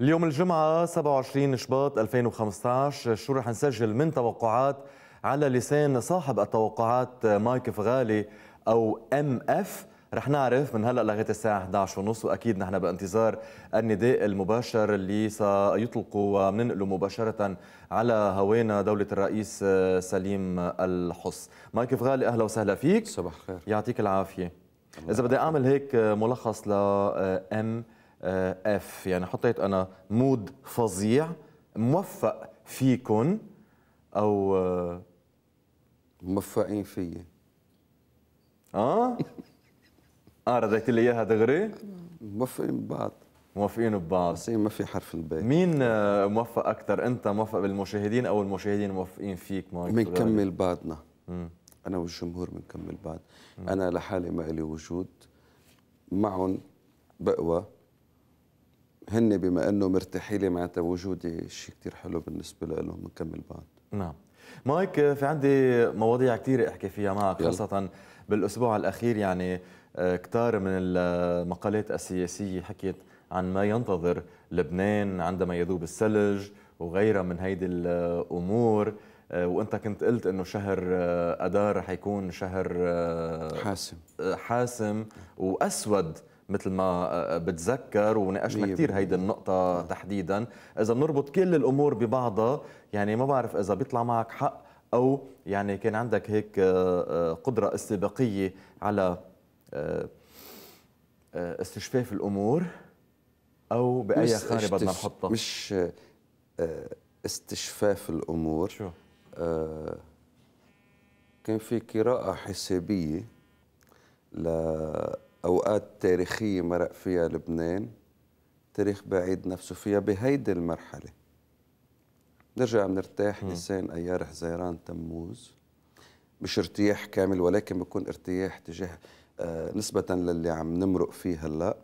اليوم الجمعة 27 شباط 2015 شو رح نسجل من توقعات على لسان صاحب التوقعات مايك فغالي أو ام اف رح نعرف من هلا لغايه الساعه 11 ونص واكيد نحن بانتظار النداء المباشر اللي سيطلق ومننقله مباشره على هوانا دوله الرئيس سليم الحص. مايك فغالي اهلا وسهلا فيك. صباح الخير. يعطيك العافيه. اذا بدي اعمل هيك ملخص ل ام اف آه، يعني حطيت انا مود فظيع موفق فيكن او آه، موفقين فيي اه اه رديت لي اياها دغري موفقين ببعض موفقين ببعض بس ما في حرف الباء مين آه، موفق اكثر انت موفق بالمشاهدين او المشاهدين موفقين فيك مارك بنكمل بعضنا انا والجمهور بنكمل بعض انا لحالي ما لي وجود معهم بقوى هن بما انه مرتاحين لي معناتها وجودي شيء كثير حلو بالنسبه لهم بنكمل بعض نعم مايك في عندي مواضيع كثير احكي فيها معك يلا. خاصه بالاسبوع الاخير يعني آه، كثار من المقالات السياسيه حكيت عن ما ينتظر لبنان عندما يذوب الثلج وغيرها من هيدي الامور آه، وانت كنت قلت انه شهر اذار آه، رح يكون شهر حاسم حاسم واسود مثل ما آه، بتذكر وناقشنا كثير هيدي النقطة تحديدا إذا بنربط كل الأمور ببعضها يعني ما بعرف إذا بيطلع معك حق أو يعني كان عندك هيك آه، آه، قدرة استباقية على استشفاف الأمور أو بأي خانة بدنا نحطها مش استشفاف الأمور شو؟ كان في قراءة حسابية ل أوقات تاريخية مرق فيها لبنان تاريخ بعيد نفسه فيها بهيدي المرحلة نرجع بنرتاح نيسان أيار حزيران تموز مش ارتياح كامل ولكن بكون ارتياح تجاه آه نسبة للي عم نمرق فيه هلا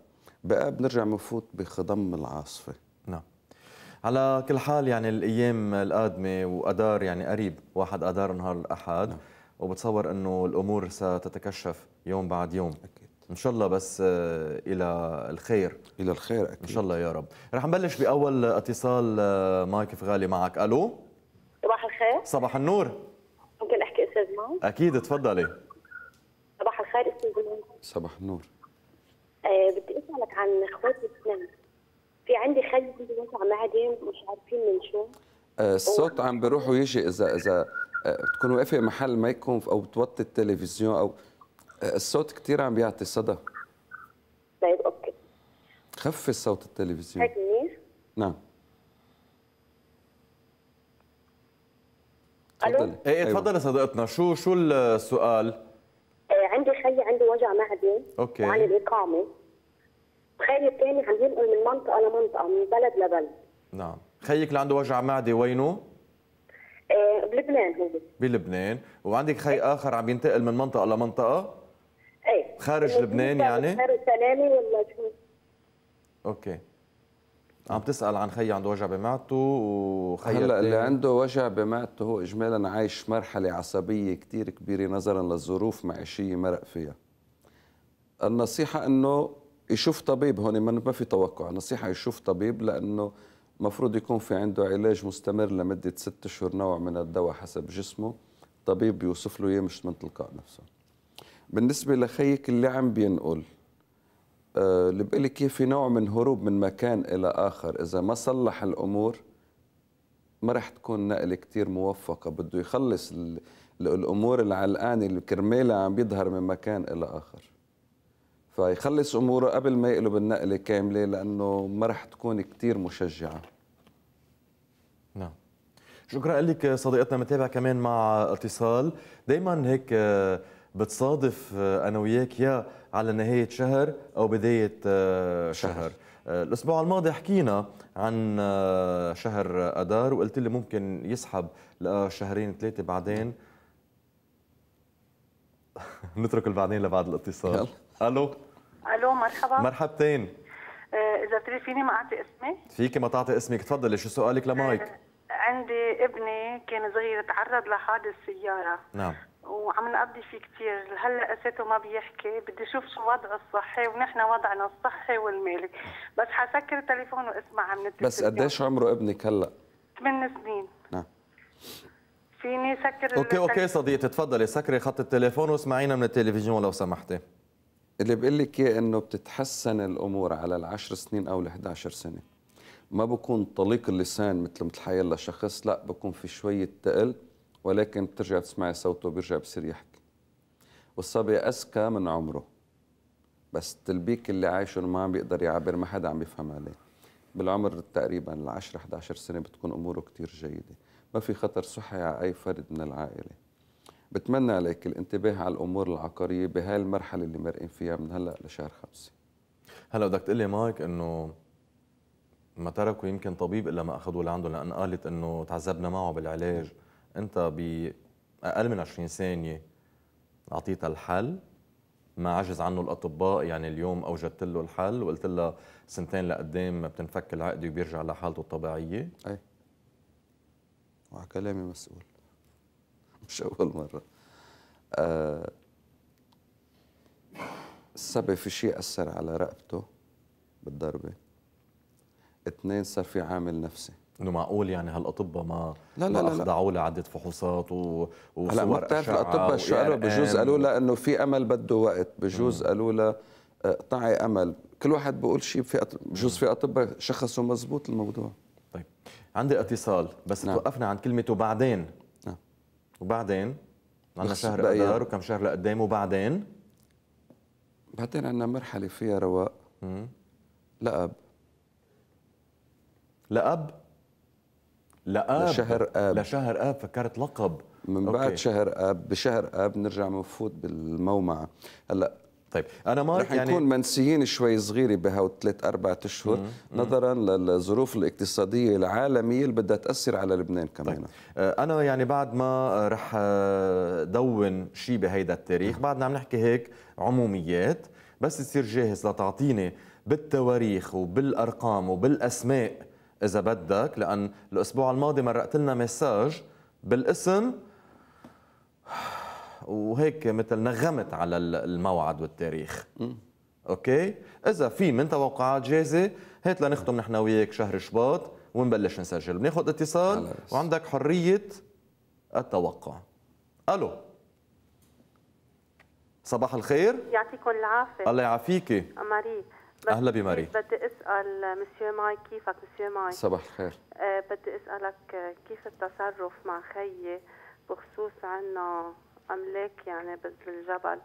بقى بنرجع بنفوت بخضم العاصفة نعم على كل حال يعني الأيام القادمة وأدار يعني قريب واحد أدار نهار الأحد نعم. وبتصور أنه الأمور ستتكشف يوم بعد يوم أكيد. ان شاء الله بس آه، الى الخير الى الخير اكيد ان شاء الله يا رب رح نبلش باول اتصال آه، مايك فغالي معك الو صباح الخير صباح النور ممكن احكي استاذ ماو اكيد تفضلي صباح الخير استاذ ماو صباح النور ايه بدي اسالك عن اخواتي الاثنين في عندي خالي عنده عم معدي مش عارفين من شو آه، الصوت عم بيروح ويجي اذا اذا تكون واقفه محل ما يكون او بتوطي التلفزيون او الصوت كثير عم بيعطي صدى طيب اوكي خفي صوت التلفزيون منيح؟ نعم تفضلي ايه, إيه، أيوة. تفضلي أيوة. صديقتنا شو شو السؤال؟ ايه عندي خيي عنده وجع معدي اوكي وعن الاقامه وخيي الثاني عم ينقل من منطقه لمنطقه من بلد لبلد نعم خيك اللي عنده وجع معدي وينه؟ إيه، بلبنان هو بلبنان وعندك خي إيه. اخر عم ينتقل من منطقه لمنطقه؟ ايه خارج لبنان يعني؟ خارج سلامي شو؟ اوكي عم تسال عن خي عنده وجع بمعدته وخي هلا اللي عنده وجع بمعدته هو اجمالا عايش مرحله عصبيه كثير كبيره نظرا للظروف معيشيه مرق فيها النصيحه انه يشوف طبيب هون ما في توقع النصيحه يشوف طبيب لانه المفروض يكون في عنده علاج مستمر لمده ست اشهر نوع من الدواء حسب جسمه طبيب بيوصف له اياه مش من تلقاء نفسه بالنسبه لخيك اللي عم بينقل آه، اللي بقلي كيف في نوع من هروب من مكان الى اخر اذا ما صلح الامور ما رح تكون نقله كثير موفقه بده يخلص الامور العلقانه اللي كرمالها عم بيظهر من مكان الى اخر فيخلص اموره قبل ما يقلب النقله كامله لانه ما رح تكون كثير مشجعه نعم شكرا لك صديقتنا متابع كمان مع اتصال دائما هيك آه، بتصادف آه، انا وياك يا على نهايه شهر او بدايه آه، شهر, شهر. آه، الاسبوع الماضي حكينا عن شهر اذار وقلت لي ممكن يسحب لشهرين ثلاثه بعدين نترك البعدين لبعد الاتصال الو الو مرحبا مرحبتين اذا تريد فيني ما اعطي اسمي فيكي ما تعطي اسمك تفضلي شو سؤالك لمايك عندي ابني كان صغير تعرض لحادث سياره نعم وعم نقضي فيه كثير هلا اساته ما بيحكي بدي اشوف شو وضعه الصحي ونحن وضعنا الصحي والمالي بس حسكر التليفون واسمع عم التلفزيون بس قديش عمره ابنك هلا؟ 8 سنين نعم فيني سكر اوكي اوكي صديقتي تفضلي سكري خط التليفون واسمعينا من التلفزيون لو سمحتي اللي بقول لك اياه انه بتتحسن الامور على العشر سنين او ال11 سنه ما بكون طليق اللسان مثل مثل حيلا شخص لا بكون في شويه تقل ولكن بترجع تسمعي صوته بيرجع بصير يحكي والصبي أذكى من عمره بس تلبيك اللي عايشه ما عم بيقدر يعبر ما حدا عم بيفهم عليه بالعمر تقريبا ال 10 11 سنه بتكون اموره كثير جيده ما في خطر صحي على اي فرد من العائله بتمنى عليك الانتباه على الامور العقاريه بهاي المرحله اللي مرقين فيها من هلا لشهر خمسة هلا بدك تقول لي مايك انه ما تركوا يمكن طبيب الا ما اخذوا لعنده لان قالت انه تعذبنا معه بالعلاج انت باقل من 20 ثانيه اعطيتها الحل ما عجز عنه الاطباء يعني اليوم اوجدت له الحل وقلت لها سنتين لقدام بتنفك العقد وبيرجع لحالته الطبيعيه اي وعلى كلامي مسؤول مش اول مره آه السبب في شيء اثر على رقبته بالضربه اثنين صار في عامل نفسي انه معقول يعني هالاطباء ما لا لا لا اخضعوا لعده فحوصات و هلا ما بتعرف الاطباء شو قالوا بجوز قالوا لها انه في امل بده وقت بجوز قالوا لها آه، طعي امل كل واحد بقول شيء في بجوز في اطباء شخصوا مزبوط الموضوع طيب عندي اتصال بس نعم. توقفنا عن كلمه وبعدين نعم. وبعدين عندنا شهر اذار وكم شهر لقدام وبعدين بعدين عندنا مرحله فيها رواق لأب لأب لآب لشهر آب لشهر آب فكرت لقب من بعد أوكي. شهر آب بشهر آب نرجع مفوت بالمومعة هلا طيب انا ما رح يعني نكون منسيين شوي صغيره بهو ثلاث اربع اشهر نظرا للظروف الاقتصاديه العالميه اللي بدها تاثر على لبنان كمان طيب. آه، انا يعني بعد ما رح آه، دون شيء بهيدا التاريخ بعدنا عم نحكي هيك عموميات بس تصير جاهز لتعطيني بالتواريخ وبالارقام وبالاسماء اذا بدك لان الاسبوع الماضي مرقت لنا مساج بالاسم وهيك مثل نغمت على الموعد والتاريخ اوكي اذا في من توقعات جاهزه هات لنختم نحن وياك شهر شباط ونبلش نسجل بناخذ اتصال وعندك حريه التوقع الو صباح الخير يعطيكم العافيه الله يعافيكي ماري اهلا بماري بدي اسال مسيو ماي كيفك مسيو ماي صباح الخير آه، بدي اسالك آه، كيف التصرف مع خيي بخصوص عنا املاك يعني بالجبل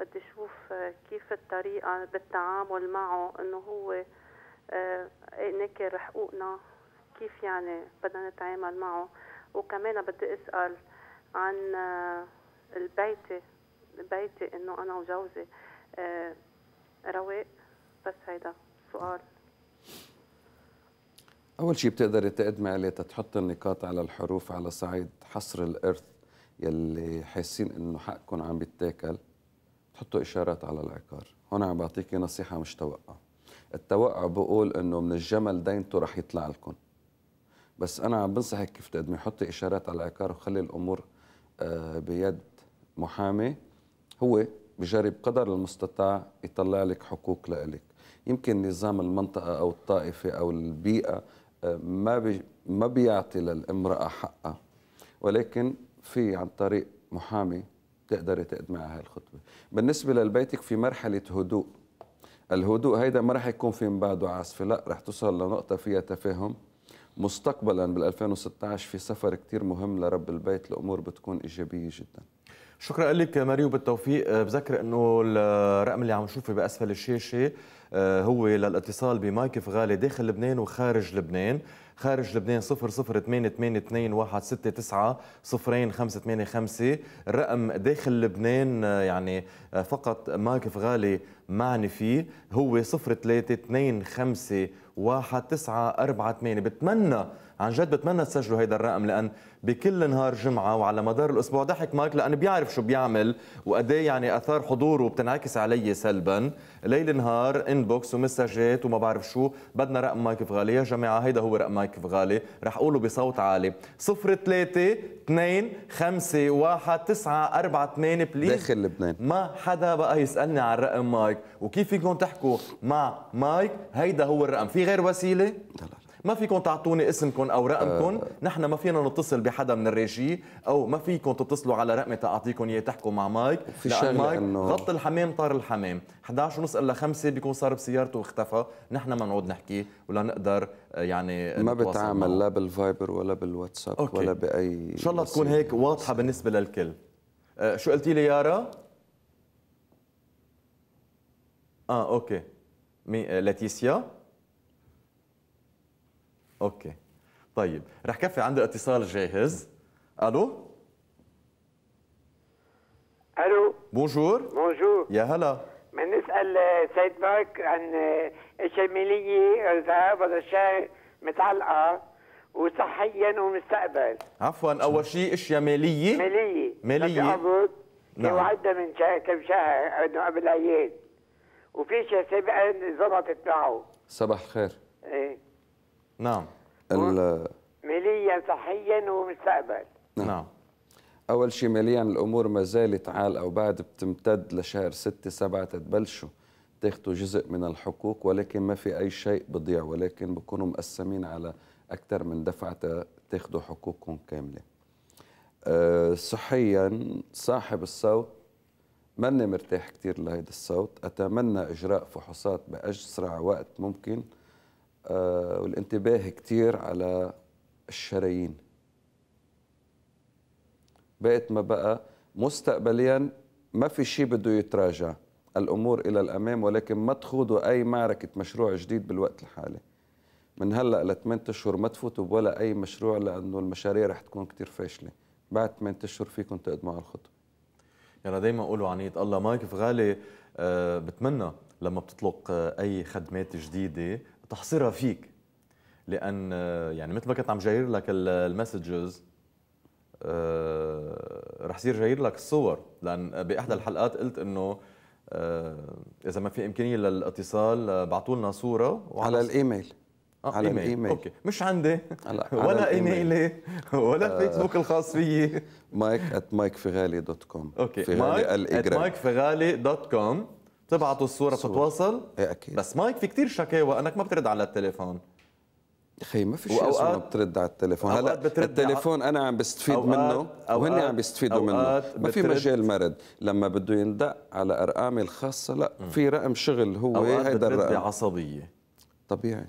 بدي اشوف آه، كيف الطريقه بالتعامل معه انه هو نكر حقوقنا كيف يعني بدنا نتعامل معه وكمان بدي اسال عن البيت بيتي انه انا وجوزي رواق بس هيدا سؤال أول شيء بتقدري تقدمي عليه تتحط النقاط على الحروف على صعيد حصر الإرث يلي حاسين إنه حقكم عم بيتاكل تحطوا إشارات على العقار هون عم بعطيكي نصيحة مش توقع التوقع بقول إنه من الجمل دينته رح يطلع لكم بس أنا عم بنصحك كيف تقدمي حطي إشارات على العقار وخلي الأمور آه، بيد محامي هو بجرب قدر المستطاع يطلع لك حقوق لإلك يمكن نظام المنطقة أو الطائفة أو البيئة آه، ما بي ما بيعطي للامرأة حقها ولكن في عن طريق محامي تقدر تقدم معها هاي الخطوة بالنسبة لبيتك في مرحلة هدوء الهدوء هيدا ما رح يكون في من بعده عاصفة لا رح توصل لنقطة فيها تفاهم مستقبلا بال 2016 في سفر كتير مهم لرب البيت الأمور بتكون إيجابية جدا شكرا لك ماريو بالتوفيق آه، بذكر انه الرقم اللي عم نشوفه باسفل الشاشه آه، هو للاتصال بمايك غالي داخل لبنان وخارج لبنان خارج لبنان 00882169 الرقم داخل لبنان آه، يعني آه، فقط مايك غالي معني فيه هو 032519 بتمنى عن جد بتمنى تسجلوا هيدا الرقم لان بكل نهار جمعه وعلى مدار الاسبوع ضحك مايك لانه بيعرف شو بيعمل وقد إيه يعني اثار حضوره بتنعكس علي سلبا ليل نهار انبوكس ومساجات وما بعرف شو بدنا رقم مايك فغالي يا جماعه هيدا هو رقم مايك فغالي رح اقوله بصوت عالي 0 3 2 5 1 9 4 8 بليز داخل لبنان ما حدا بقى يسالني عن رقم مايك وكيف فيكم تحكوا مع مايك هيدا هو الرقم في غير وسيله لا لا ما فيكم تعطوني اسمكم او رقمكم أه نحن ما فينا نتصل بحدا من الريجي او ما فيكم تتصلوا على رقمي تعطيكم اياه تحكوا مع مايك لأن مايك إنه... غط الحمام طار الحمام 11 ونص الا 5 بيكون صار بسيارته واختفى نحن ما نعود نحكي ولا نقدر آه، يعني ما بتعامل لا بالفايبر ولا بالواتساب أوكي. ولا باي ان شاء الله تكون هيك واضحه بالنسبه للكل آه، شو قلتي لي يارا اه اوكي مي آه، لاتيسيا اوكي طيب رح كفي عندي اتصال جاهز الو الو بونجور بونجور يا هلا بدنا نسال سيد مارك عن الشماليه ذهاب هذا الشيء متعلقه وصحيا ومستقبل عفوا اول شيء اشياء ماليه ماليه ماليه نعم وعدها من شهر كم شهر انه قبل ايام وفي شيء سابقا ظبطت معه صباح الخير ايه نعم ماليا صحيا ومستقبل نعم, نعم. أول شيء ماليا الأمور ما زالت عال أو بعد بتمتد لشهر 6 7 تتبلشوا تاخذوا جزء من الحقوق ولكن ما في أي شيء بضيع ولكن بكونوا مقسمين على أكثر من دفعة تاخذوا حقوقكم كاملة أه، صحيا صاحب الصوت ماني مرتاح كثير لهيدا الصوت أتمنى إجراء فحوصات بأسرع وقت ممكن آه، والانتباه كتير على الشرايين بقت ما بقى مستقبليا ما في شيء بده يتراجع الامور الى الامام ولكن ما تخوضوا اي معركه مشروع جديد بالوقت الحالي من هلا لثمان اشهر ما تفوتوا بولا اي مشروع لانه المشاريع رح تكون كثير فاشله بعد ثمان اشهر فيكم تقدموا على الخطوه يعني دائما اقولوا عنيد الله مايك غالي أه بتمنى لما بتطلق آه، اي خدمات جديده تحصيرها فيك لان يعني مثل ما كنت عم جاير لك المسجز آه، رح صير جاير لك الصور لان باحدى الحلقات قلت انه آه، اذا ما في امكانيه للاتصال بعثوا لنا صوره وعلى الايميل آه على إيميل. الايميل اوكي مش عندي على ولا ايميلي ولا الفيسبوك آه. الخاص فيي مايك ات مايك فيغالي دوت كوم اوكي مايك ات مايك فيغالي دوت كوم تبعتوا الصوره تتواصل ايه اكيد بس مايك في كثير شكاوى انك ما بترد على التليفون اخي ما في شيء اسمه بترد على التليفون هلا التليفون انا عم بستفيد أوقات منه وهن عم بيستفيدوا منه ما في مجال مرد لما بده يندق على ارقامي الخاصه لا م. في رقم شغل هو هيدا الرقم عصبيه طبيعي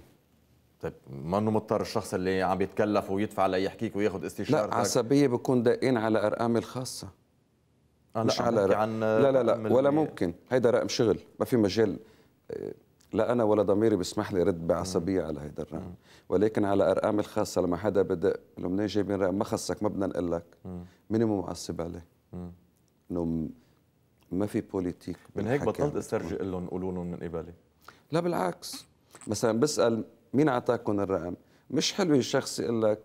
طيب ما انه مضطر الشخص اللي عم يتكلف ويدفع ليحكيك وياخذ استشارتك لا عصبيه بكون داقين على ارقامي الخاصه آه، مش لا على عن آه، لا لا لا ولا ممكن هيدا رقم شغل ما في مجال آه، لا انا ولا ضميري بيسمح لي رد بعصبيه على هيدا الرقم ولكن على ارقام الخاصه لما حدا بدق له منين جايبين رقم ما خصك ما بدنا نقول لك مينيموم معصب عليه انه ما في بوليتيك من هيك بطلت استرجع لهم قولوا لهم من قبالي لا بالعكس مثلا بسال مين اعطاكم الرقم مش حلو الشخص يقول لك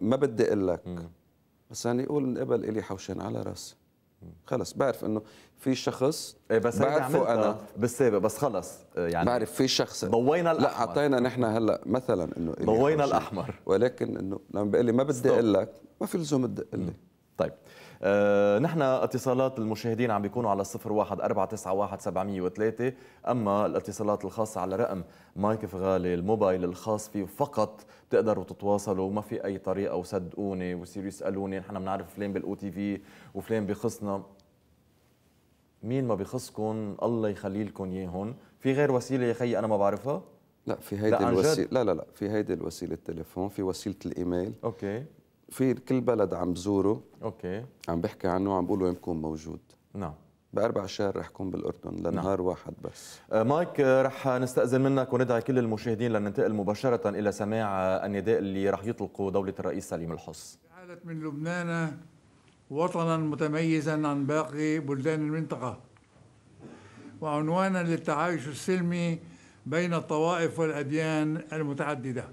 ما بدي اقول لك مثلا يعني يقول من قبل الي حوشان على راسي خلص بعرف انه في شخص إيه بس بعرفه انا بالسابق إيه، بس خلص آه، يعني بعرف في شخص ضوينا الاحمر لا اعطينا نحن هلا مثلا انه ضوينا الاحمر ولكن انه لما بيقول لي ما بدي اقول لك ما في لزوم تدق لي طيب آه، نحن اتصالات المشاهدين عم بيكونوا على 01 491 703 أما الاتصالات الخاصة على رقم مايك فغالي الموبايل الخاص فيه فقط بتقدروا تتواصلوا ما في أي طريقة وصدقوني وصيروا يسألوني نحن بنعرف فلان بالأو تي في وفلان بخصنا مين ما بخصكم الله يخلي لكم اياهم في غير وسيله يا خيي انا ما بعرفها لا في هيدي الوسيله لا لا لا في هيدي الوسيله التليفون في وسيله الايميل اوكي في كل بلد عم بزوره اوكي عم بحكي عنه وعم بقول وين بكون موجود نعم باربع شهر رح كون بالاردن لنهار نعم. واحد بس آه، مايك آه، رح نستاذن منك وندعي كل المشاهدين لننتقل مباشره الى سماع آه، النداء اللي رح يطلقه دوله الرئيس سليم الحص جعلت من لبنان وطنا متميزا عن باقي بلدان المنطقه وعنوانا للتعايش السلمي بين الطوائف والاديان المتعدده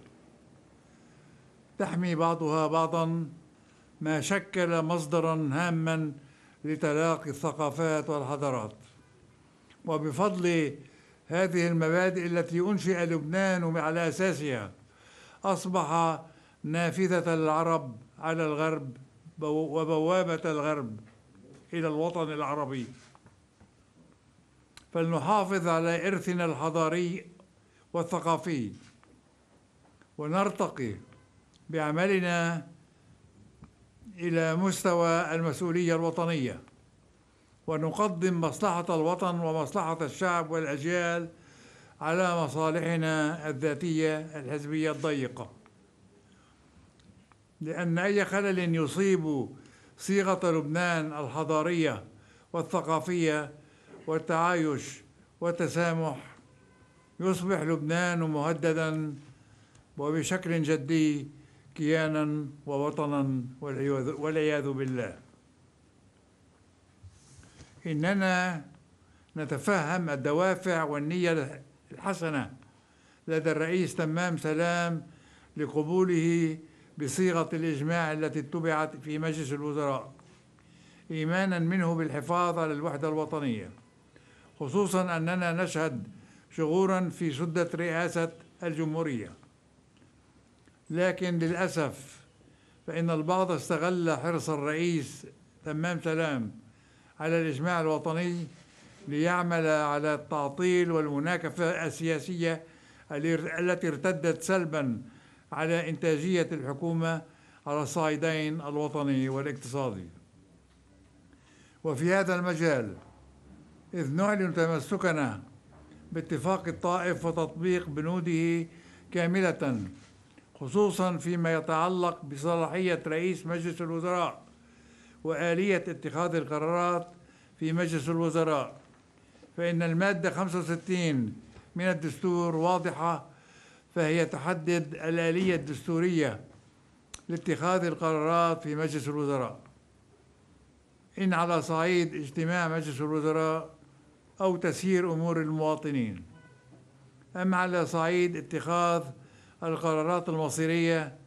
تحمي بعضها بعضا ما شكل مصدرا هاما لتلاقي الثقافات والحضارات وبفضل هذه المبادئ التي أنشئ لبنان على أساسها أصبح نافذة العرب على الغرب وبوابة الغرب إلى الوطن العربي فلنحافظ على إرثنا الحضاري والثقافي ونرتقي بعملنا إلى مستوى المسؤولية الوطنية ونقدم مصلحة الوطن ومصلحة الشعب والأجيال على مصالحنا الذاتية الحزبية الضيقة لأن أي خلل يصيب صيغة لبنان الحضارية والثقافية والتعايش والتسامح يصبح لبنان مهددا وبشكل جدي كيانا ووطنا والعياذ بالله إننا نتفهم الدوافع والنية الحسنة لدى الرئيس تمام سلام لقبوله بصيغة الإجماع التي اتبعت في مجلس الوزراء إيمانا منه بالحفاظ على الوحدة الوطنية خصوصا أننا نشهد شغورا في شدة رئاسة الجمهورية لكن للأسف فإن البعض استغل حرص الرئيس تمام سلام على الإجماع الوطني ليعمل على التعطيل والمناكفة السياسية التي ارتدت سلبا على إنتاجية الحكومة على الصعيدين الوطني والاقتصادي وفي هذا المجال إذ نعلن تمسكنا باتفاق الطائف وتطبيق بنوده كاملة خصوصا فيما يتعلق بصلاحية رئيس مجلس الوزراء وآلية اتخاذ القرارات في مجلس الوزراء فإن المادة 65 من الدستور واضحة فهي تحدد الآلية الدستورية لاتخاذ القرارات في مجلس الوزراء إن على صعيد اجتماع مجلس الوزراء أو تسيير أمور المواطنين أم على صعيد اتخاذ القرارات المصيرية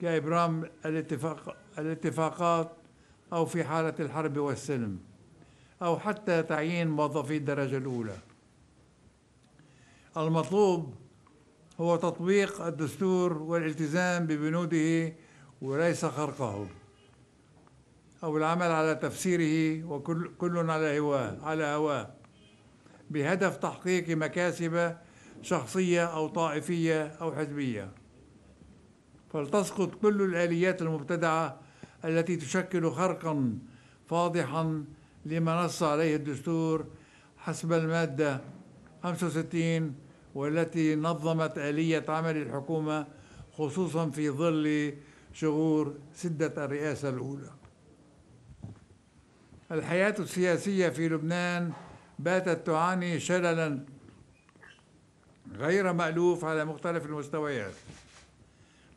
كإبرام الاتفاق الاتفاقات أو في حالة الحرب والسلم أو حتى تعيين موظفي الدرجة الأولى المطلوب هو تطبيق الدستور والالتزام ببنوده وليس خرقه أو العمل على تفسيره وكل على هواه على هواه بهدف تحقيق مكاسب شخصية أو طائفية أو حزبية فلتسقط كل الآليات المبتدعة التي تشكل خرقا فاضحا لما نص عليه الدستور حسب المادة 65 والتي نظمت آلية عمل الحكومة خصوصا في ظل شغور سدة الرئاسة الأولى الحياة السياسية في لبنان باتت تعاني شللا غير مألوف على مختلف المستويات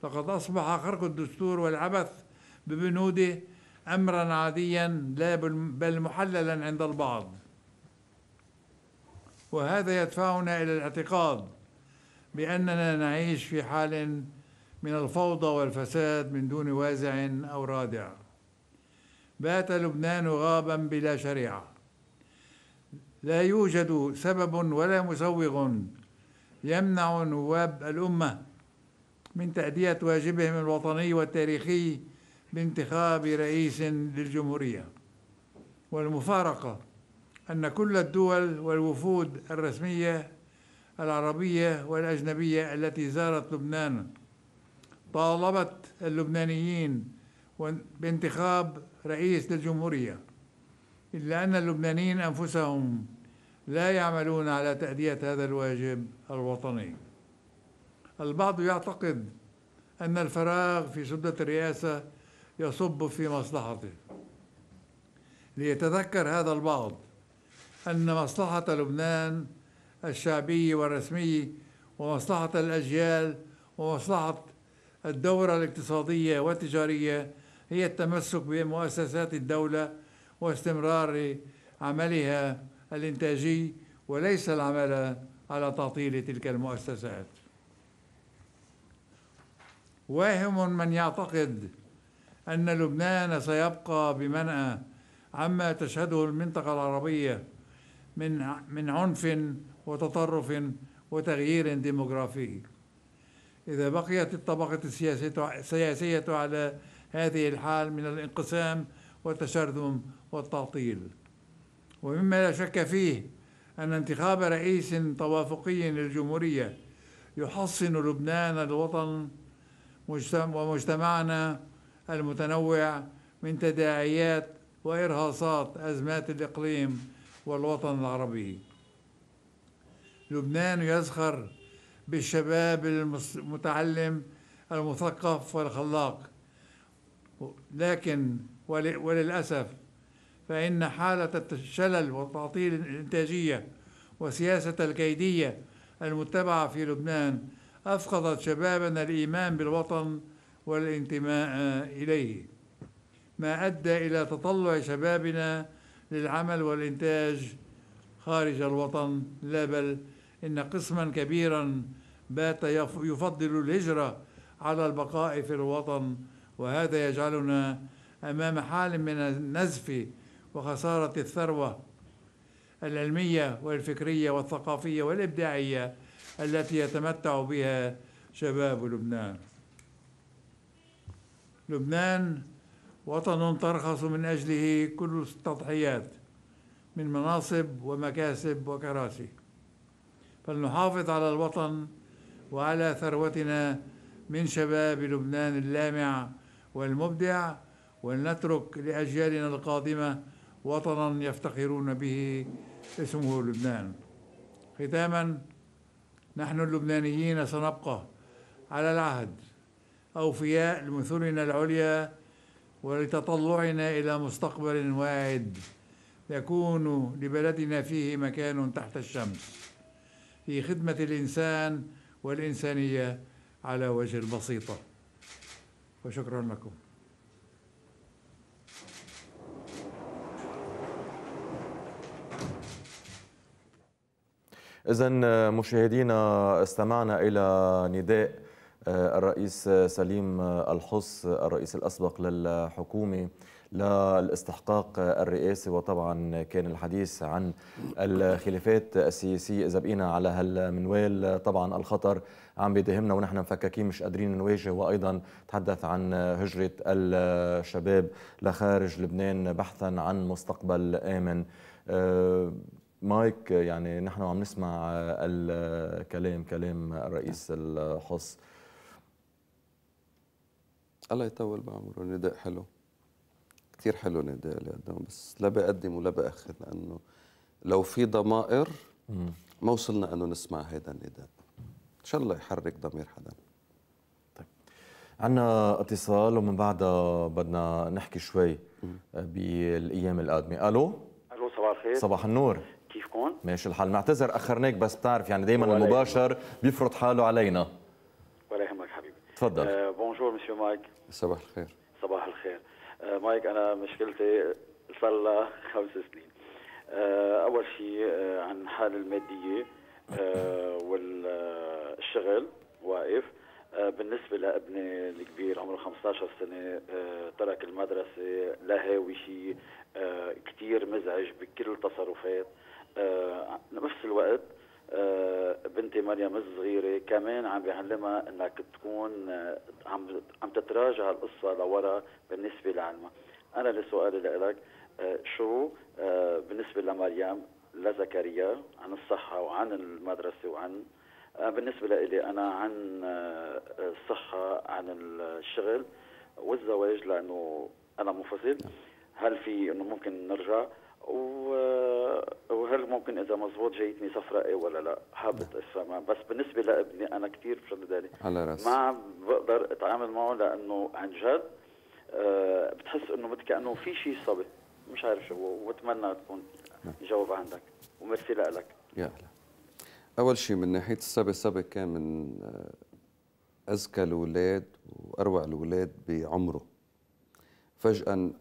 لقد أصبح خرق الدستور والعبث ببنوده أمرا عاديا لا بل محللا عند البعض وهذا يدفعنا إلى الاعتقاد بأننا نعيش في حال من الفوضى والفساد من دون وازع أو رادع بات لبنان غابا بلا شريعة لا يوجد سبب ولا مسوغ يمنع نواب الأمة من تأدية واجبهم الوطني والتاريخي بانتخاب رئيس للجمهورية والمفارقة أن كل الدول والوفود الرسمية العربية والأجنبية التي زارت لبنان طالبت اللبنانيين بانتخاب رئيس للجمهورية إلا أن اللبنانيين أنفسهم لا يعملون على تأدية هذا الواجب الوطني البعض يعتقد أن الفراغ في سدة الرئاسة يصب في مصلحته ليتذكر هذا البعض أن مصلحة لبنان الشعبي والرسمي ومصلحة الأجيال ومصلحة الدورة الاقتصادية والتجارية هي التمسك بمؤسسات الدولة واستمرار عملها الإنتاجي وليس العمل على تعطيل تلك المؤسسات واهم من يعتقد أن لبنان سيبقى بمنأى عما تشهده المنطقة العربية من من عنف وتطرف وتغيير ديموغرافي إذا بقيت الطبقة السياسية على هذه الحال من الانقسام والتشرذم والتعطيل ومما لا شك فيه أن انتخاب رئيس توافقي للجمهورية يحصن لبنان الوطن ومجتمعنا المتنوع من تداعيات وإرهاصات أزمات الإقليم والوطن العربي لبنان يزخر بالشباب المتعلم المثقف والخلاق لكن وللأسف فإن حالة الشلل والتعطيل الإنتاجية وسياسة الكيدية المتبعة في لبنان أفقدت شبابنا الإيمان بالوطن والانتماء إليه ما أدى إلى تطلع شبابنا للعمل والإنتاج خارج الوطن لا بل إن قسما كبيرا بات يفضل الهجرة على البقاء في الوطن وهذا يجعلنا أمام حال من النزف وخسارة الثروة العلمية والفكرية والثقافية والإبداعية التي يتمتع بها شباب لبنان لبنان وطن ترخص من أجله كل التضحيات من مناصب ومكاسب وكراسي فلنحافظ على الوطن وعلى ثروتنا من شباب لبنان اللامع والمبدع ولنترك لأجيالنا القادمة وطنا يفتخرون به اسمه لبنان ختاما نحن اللبنانيين سنبقى على العهد أوفياء لمثلنا العليا ولتطلعنا إلى مستقبل واعد يكون لبلدنا فيه مكان تحت الشمس في خدمة الإنسان والإنسانية على وجه البسيطة وشكرا لكم إذا مشاهدينا استمعنا إلى نداء آه، الرئيس سليم آه، الحص الرئيس الأسبق للحكومة للاستحقاق الرئاسي وطبعا كان الحديث عن الخلافات السياسية إذا بقينا على هالمنوال طبعا الخطر عم بيدهمنا ونحن مفككين مش قادرين نواجه وأيضا تحدث عن هجرة الشباب لخارج لبنان بحثا عن مستقبل آمن آه، مايك يعني نحن عم نسمع الكلام كلام الرئيس الحص الله يطول بعمره نداء حلو كثير حلو نداء اللي بس لا بقدم ولا باخذ لانه لو في ضمائر ما وصلنا انه نسمع هذا النداء ان شاء الله يحرك ضمير حدا طيب عندنا اتصال ومن بعدها بدنا نحكي شوي بالايام القادمه الو الو صباح الخير صباح النور كيف كون ماشي الحال نعتذر اخرناك بس بتعرف يعني دائما المباشر بيفرض حاله علينا ولا يهمك حبيبي تفضل آه بونجور مسيو مايك صباح الخير صباح الخير آه مايك انا مشكلتي صار لها خمس سنين آه اول شيء آه عن حال الماديه آه والشغل واقف آه، بالنسبه لابني الكبير عمره 15 سنه آه، ترك المدرسه لا هاوي شيء آه، كثير مزعج بكل التصرفات آه، نفس الوقت آه، بنتي مريم الصغيرة كمان عم بيعلمها انك تكون آه، عم عم تتراجع القصة لورا بالنسبة لعلمها انا لسؤالي لك شو بالنسبة لمريم لزكريا عن الصحة وعن المدرسة وعن بالنسبة لي أنا عن الصحة عن الشغل والزواج لأنه أنا منفصل هل في أنه ممكن نرجع وهل ممكن اذا مزبوط جايتني صفراء ايه ولا لا حابة استفهم بس بالنسبه لابني انا كثير بشد بالي على راسي ما بقدر اتعامل معه لانه عن جد آه، بتحس انه مثل كانه في شيء صبي مش عارف شو هو وبتمنى تكون نعم. جواب عندك وميرسي لك يا اهلا اول شيء من ناحيه الصبي صبي كان من اذكى آه، الاولاد واروع الاولاد بعمره فجاه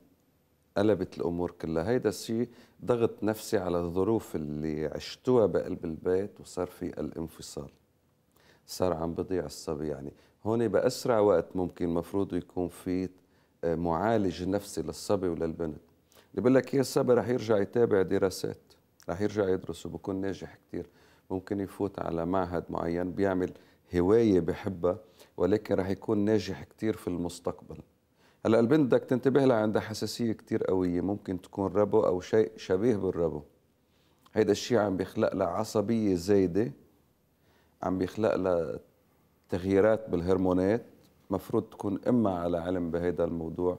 قلبت الامور كلها هيدا الشيء ضغط نفسي على الظروف اللي عشتوها بقلب البيت وصار في الانفصال صار عم بضيع الصبي يعني هون باسرع وقت ممكن المفروض يكون في آه، معالج نفسي للصبي وللبنت اللي بقول لك يا الصبي رح يرجع يتابع دراسات رح يرجع يدرس وبكون ناجح كثير ممكن يفوت على معهد معين بيعمل هوايه بحبها ولكن رح يكون ناجح كثير في المستقبل هلا البنت بدك تنتبه لها عندها حساسيه كثير قويه ممكن تكون ربو او شيء شبيه بالربو هيدا الشيء عم بيخلق لها عصبيه زايده عم بيخلق لها تغييرات بالهرمونات مفروض تكون اما على علم بهيدا الموضوع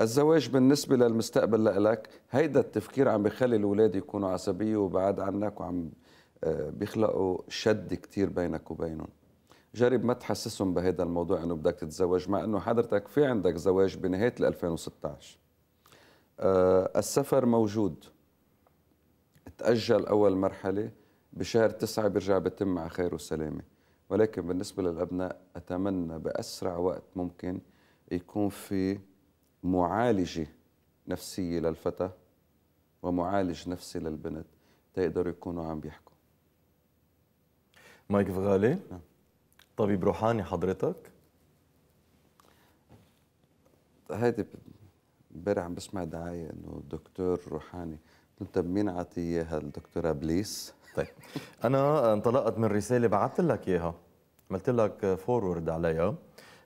الزواج بالنسبه للمستقبل لك هيدا التفكير عم بخلي الاولاد يكونوا عصبيه وبعاد عنك وعم آه، بيخلقوا شد كثير بينك وبينهم جرب ما تحسسهم بهذا الموضوع انه بدك تتزوج مع انه حضرتك في عندك زواج بنهايه 2016 آه، السفر موجود تأجل أول مرحلة بشهر تسعة بيرجع بتم على خير وسلامة ولكن بالنسبة للأبناء أتمنى بأسرع وقت ممكن يكون في معالجة نفسية للفتى ومعالج نفسي للبنت تقدروا يكونوا عم بيحكوا مايك فغالي نعم. طبيب روحاني حضرتك؟ هيدي امبارح عم بسمع دعايه انه دكتور روحاني انت مين عطي اياها الدكتوره بليس؟ طيب انا انطلقت من رساله بعثت لك اياها عملت لك فورورد عليها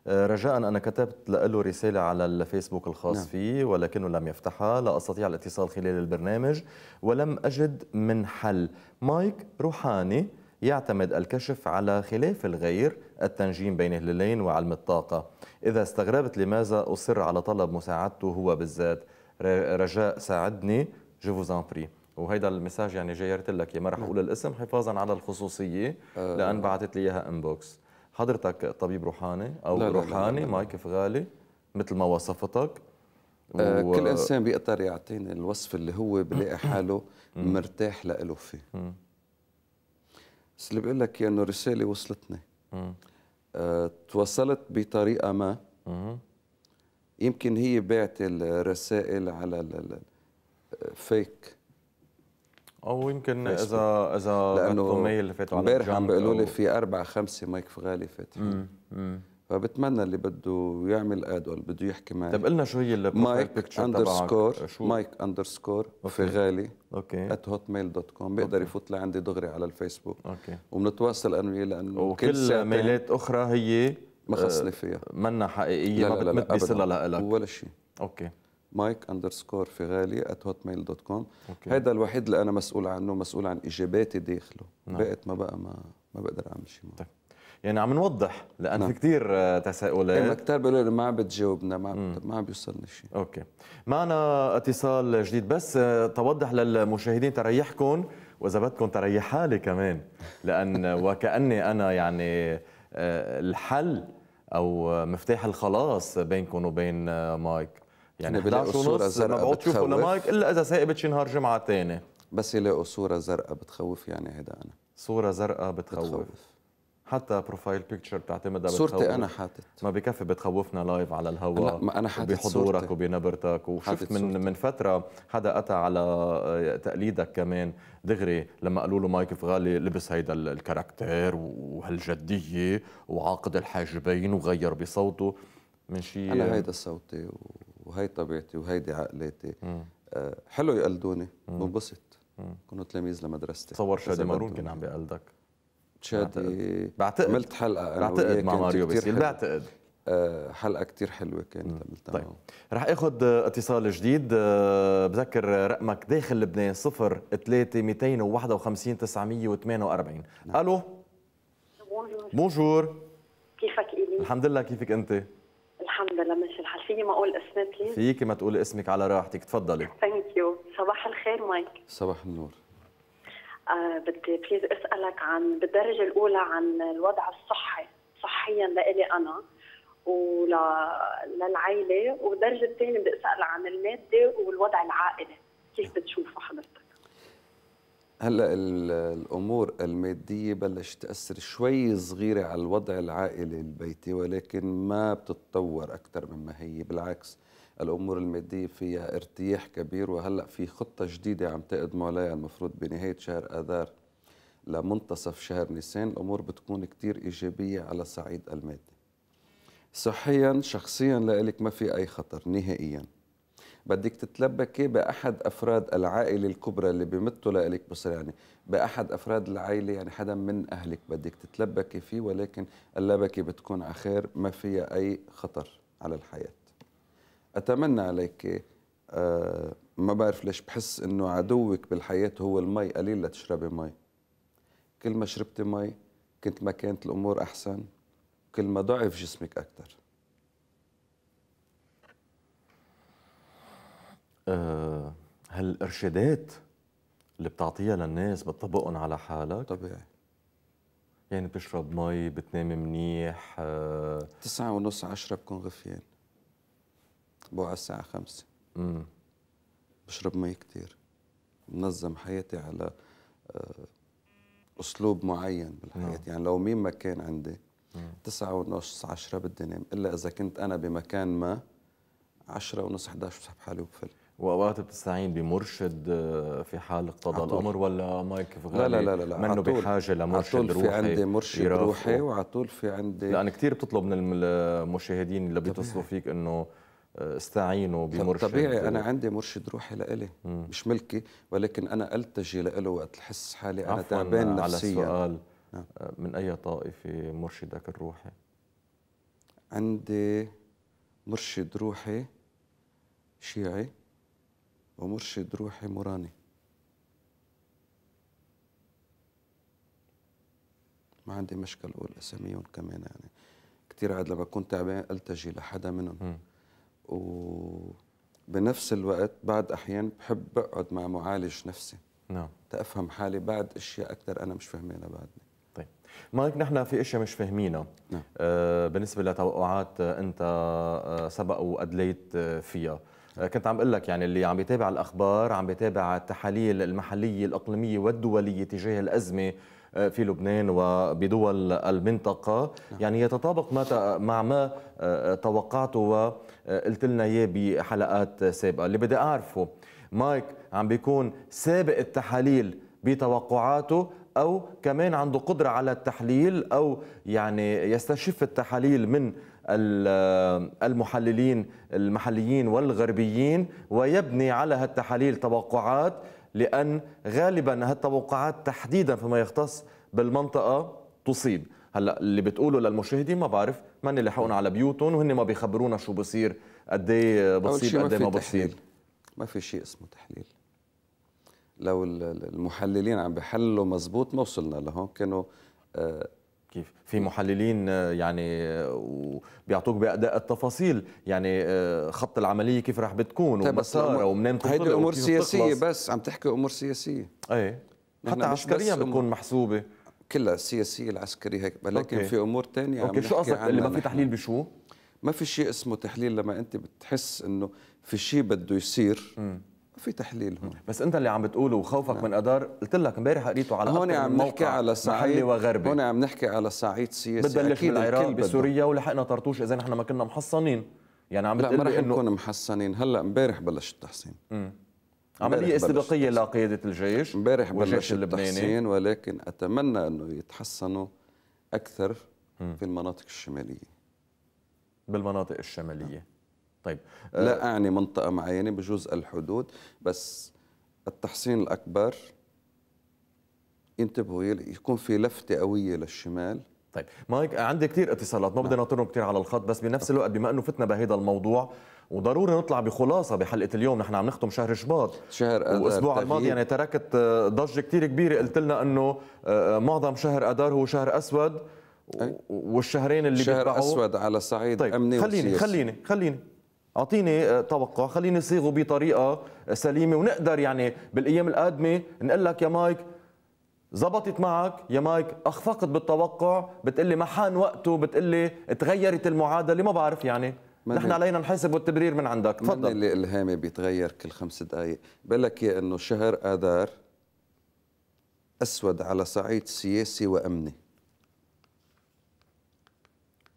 آه، رجاء انا كتبت له رساله على الفيسبوك الخاص نعم. فيه ولكنه لم يفتحها لا استطيع الاتصال خلال البرنامج ولم اجد من حل مايك روحاني يعتمد الكشف على خلاف الغير التنجيم بين هلالين وعلم الطاقة إذا استغربت لماذا أصر على طلب مساعدته هو بالذات رجاء ساعدني جو فوز ان بري وهيدا المساج يعني جايرت لك ما رح نعم. اقول الاسم حفاظا على الخصوصيه آه. لان بعثت لي اياها انبوكس حضرتك طبيب روحاني او لا روحاني لا لا مايك فغالي مثل ما وصفتك آه، و... كل انسان بيقدر يعطيني الوصف اللي هو بلاقي حاله مرتاح له فيه بس اللي بقول لك انه الرساله وصلتني آه توصلت بطريقه ما مم. يمكن هي بعت الرسائل على فيك او يمكن اذا اذا لانه ميل فاتوا على امبارح عم بيقولوا لي في اربع خمسه مايك فغالي فاتحين فبتمنى اللي بده يعمل اد بده يحكي معي طيب قلنا شو هي البروفايل بيكتشر اندرسكور مايك اندرسكور غالي اوكي ات هوت ميل دوت كوم بيقدر يفوت لعندي دغري على الفيسبوك اوكي وبنتواصل انا وياه لانه وكل ميلات اخرى هي آه، ما خصني فيها منا حقيقيه لا لا ما بتمد بصله لك ولا شيء اوكي مايك اندرسكور في غالي ات هوت ميل دوت كوم هذا الوحيد اللي انا مسؤول عنه مسؤول عن اجاباتي داخله نعم. بقيت ما بقى ما ما بقدر اعمل شيء معه طيب. يعني عم نوضح لان نعم. في كثير آه، تساؤلات ايه كثير بيقولوا لي ما بتجاوبنا ما مم. ما بيوصلنا شيء اوكي معنا اتصال جديد بس آه، توضح للمشاهدين تريحكم واذا بدكم تريح حالي كمان لان وكاني انا يعني آه، الحل او مفتاح الخلاص بينكم وبين مايك يعني 11 ونص ما بقعد شوفه لمايك الا اذا سائبت شي نهار جمعه ثاني بس يلاقوا صوره زرقاء بتخوف يعني هذا انا صوره زرقاء بتخوف, بتخوف. حتى بروفايل بيكتشر بتعتمدها صورتي انا حاطط ما بكفي بتخوفنا لايف على الهواء أنا, أنا حاطط بحضورك صورتي. وبنبرتك وشفت من صورتي. من فتره حدا اتى على آه، تقليدك كمان دغري لما قالوا له مايك فغالي لبس هيدا الكاركتير وهالجديه وعاقد الحاجبين وغير بصوته من شيء انا هيدا صوتي وهي طبيعتي وهيدي عقلاتي آه، حلو يقلدوني بنبسط كنت تلاميذ لمدرستي تصور شادي مارون كان عم بيقلدك تشادي إيه، بعتقد عملت حلقه بعتقد مع ماريو بيسكيل بعتقد آه، حلقه كثير حلوه كانت عملتها طيب رح اخذ آه، اتصال جديد آه، بذكر رقمك داخل لبنان 0 3 251 948 نعم. الو بونجور بونجور كيفك إيلي؟ الحمد لله كيفك انت؟ الحمد لله ماشي الحال فيي ما اقول اسمي بليز؟ فيكي ما تقولي اسمك على راحتك تفضلي ثانك يو صباح الخير مايك صباح النور آه، بدي بليز اسالك عن بالدرجه الاولى عن الوضع الصحي صحيا لإلي انا ول للعائله والدرجه الثانيه بدي اسال عن الماده والوضع العائلي كيف بتشوفه حضرتك؟ هلا الامور الماديه بلشت تاثر شوي صغيره على الوضع العائلي البيتي ولكن ما بتتطور اكثر مما هي بالعكس الامور الماديه فيها ارتياح كبير وهلا في خطه جديده عم تقدموا عليها المفروض بنهايه شهر اذار لمنتصف شهر نيسان الامور بتكون كثير ايجابيه على الصعيد المادي. صحيا شخصيا لك ما في اي خطر نهائيا. بدك تتلبكي باحد افراد العائله الكبرى اللي بيمتوا لك بصير يعني باحد افراد العائله يعني حدا من اهلك بدك تتلبكي فيه ولكن اللبكه بتكون على خير ما فيها اي خطر على الحياه. اتمنى عليك آه، ما بعرف ليش بحس انه عدوك بالحياه هو المي قليل لتشربي مي كل ما شربتي مي كنت ما كانت الامور احسن كل ما ضعف جسمك اكثر أه هالارشادات اللي بتعطيها للناس بتطبقهم على حالك طبيعي يعني بتشرب مي بتنام منيح أه تسعة ونص عشرة بكون غفيان بوع الساعة خمسة مم. بشرب مي كتير منظم حياتي على آه، أسلوب معين بالحياة مم. آه. يعني لو مين ما كان عندي مم. تسعة ونص عشرة بدي نام إلا إذا كنت أنا بمكان ما عشرة ونص 11 بسحب حالي وبفل واوقات بتستعين بمرشد آه، في حال اقتضى الامر ولا مايك في لا لا لا لا منه بحاجه لمرشد روحي في عندي مرشد روحي وعلى طول في عندي لان كثير بتطلب من المشاهدين اللي بيتصلوا فيك انه استعينوا بمرشد طبيعي انا عندي مرشد روحي لإلي مش ملكي ولكن انا التجي له وقت احس حالي انا تعبان نفسيا على السؤال نعم. من اي طائفه مرشدك الروحي عندي مرشد روحي شيعي ومرشد روحي مراني ما عندي مشكل اقول اساميهم كمان يعني كثير عاد لما بكون تعبان التجي لحدا منهم وبنفس الوقت بعد أحيان بحب أقعد مع معالج نفسي نعم تأفهم حالي بعد أشياء أكثر أنا مش فاهمينها بعدني طيب مايك نحن في اشياء مش فاهمينها نعم. آه بالنسبه لتوقعات آه، انت آه، سبق وادليت آه، فيها كنت عم اقول لك يعني اللي عم بيتابع الاخبار عم بيتابع التحاليل المحليه الاقليميه والدوليه تجاه الازمه آه، في لبنان وبدول المنطقة نعم. يعني يتطابق ما مع ما آه، توقعته وقلت لنا إياه بحلقات سابقة اللي بدي أعرفه مايك عم بيكون سابق التحاليل بتوقعاته أو كمان عنده قدرة على التحليل أو يعني يستشف التحاليل من آه، المحللين المحليين والغربيين ويبني على هالتحاليل توقعات لأن غالبا هالتوقعات تحديدا فيما يختص بالمنطقة تصيب هلا اللي بتقوله للمشاهدين ما بعرف من اللي حقنا على بيوتهم وهن ما بيخبرونا شو بصير قد ايه بتصيب قد إيه ما بتصيب ما في شيء اسمه تحليل لو المحللين عم بحللوا مزبوط ما وصلنا لهون كانوا آه، كيف في محللين آه، يعني آه، وبيعطوك باداء التفاصيل يعني آه، خط العمليه كيف راح بتكون طيب، ومسارها ومنين هيدي امور سياسيه بس عم تحكي امور سياسيه ايه حتى عسكريا بتكون محسوبه كلها السياسيه العسكريه هيك ولكن في امور ثانيه اوكي شو قصدك اللي ما في تحليل بشو؟ ما في شيء اسمه تحليل لما انت بتحس انه في شيء بده يصير م. في تحليل هون بس انت اللي عم بتقوله وخوفك نعم. من ادار قلت لك امبارح قريته على هون عم نحكي على الصعيد وغربي هون عم نحكي على صعيد سياسي بتبلش من العراق بسوريا ولحقنا طرطوش اذا نحن ما كنا محصنين يعني عم لا ما رح نكون محصنين هلا امبارح بلش التحصين عملية استباقية لقيادة الجيش امبارح بلش التحصين ولكن أتمنى أنه يتحصنوا أكثر في المناطق الشمالية بالمناطق الشمالية طيب لا آه، اعني منطقه معينه بجوز الحدود بس التحصين الاكبر ينتبهوا يكون في لفته قويه للشمال طيب مايك عندي كثير اتصالات ما نعم. بدنا نطرهم كثير على الخط بس بنفس الوقت بما انه فتنا بهذا الموضوع وضروري نطلع بخلاصه بحلقه اليوم نحن عم نختم شهر شباط شهر اذار الاسبوع الماضي يعني تركت آه، ضجه كثير كبيره قلت لنا انه آه، معظم شهر اذار هو شهر اسود والشهرين اللي بيتبعوا شهر اسود على صعيد طيب امني خليني وسياسي. خليني خليني اعطيني توقع آه، خليني صيغه بطريقه آه، سليمه ونقدر يعني بالايام القادمه نقول لك يا مايك زبطت معك يا مايك اخفقت بالتوقع بتقلي ما حان وقته بتقلي تغيرت المعادله ما بعرف يعني نحن علينا الحساب والتبرير من عندك تفضل من اللي الهامي بيتغير كل خمس دقائق بقول لك انه شهر اذار اسود على صعيد سياسي وامني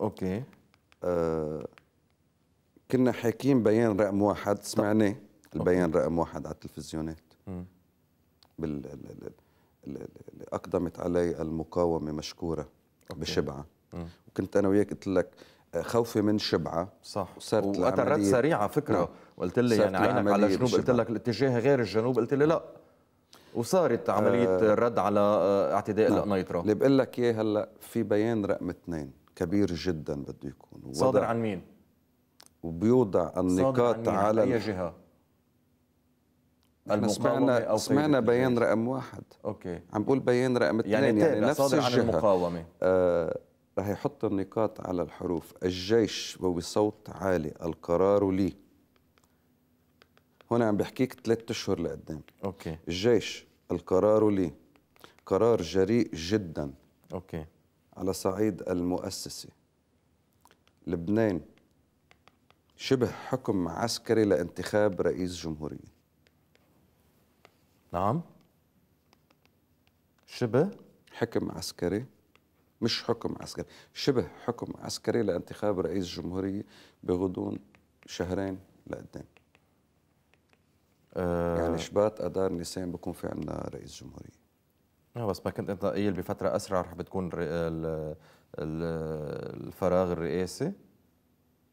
اوكي آه كنا حاكيين بيان رقم واحد سمعناه البيان رقم واحد على التلفزيونات بال اقدمت علي المقاومه مشكوره أوكي. بشبعه مم. وكنت انا وياك قلت لك آه، خوفي من شبعه صح وصارت سريع سريعه فكره وقلت نعم. لي يعني عينك على الجنوب قلت لك الاتجاه غير الجنوب قلت لي لا وصارت عمليه آه رد على آه، اعتداء نعم. القنيطره اللي بقول لك اياه هلا في بيان رقم اثنين كبير جدا بده يكون صادر عن مين؟ وبيوضع النقاط على أي جهة سمعنا أو سمعنا بيان رقم واحد أوكي عم بقول بيان رقم يعني اثنين يعني, يعني نفس صادر الجهة عن المقاومة آه رح يحط النقاط على الحروف الجيش وبصوت عالي القرار لي هنا عم بحكيك ثلاثة أشهر لقدام أوكي الجيش القرار لي قرار جريء جدا أوكي على صعيد المؤسسة لبنان شبه حكم عسكري لانتخاب رئيس جمهورية نعم شبه حكم عسكري مش حكم عسكري شبه حكم عسكري لانتخاب رئيس جمهورية بغضون شهرين لقدام أه يعني شباط اذار نيسان بكون في عندنا رئيس جمهورية اه بس ما كنت انت قايل بفترة اسرع رح بتكون الفراغ الرئاسي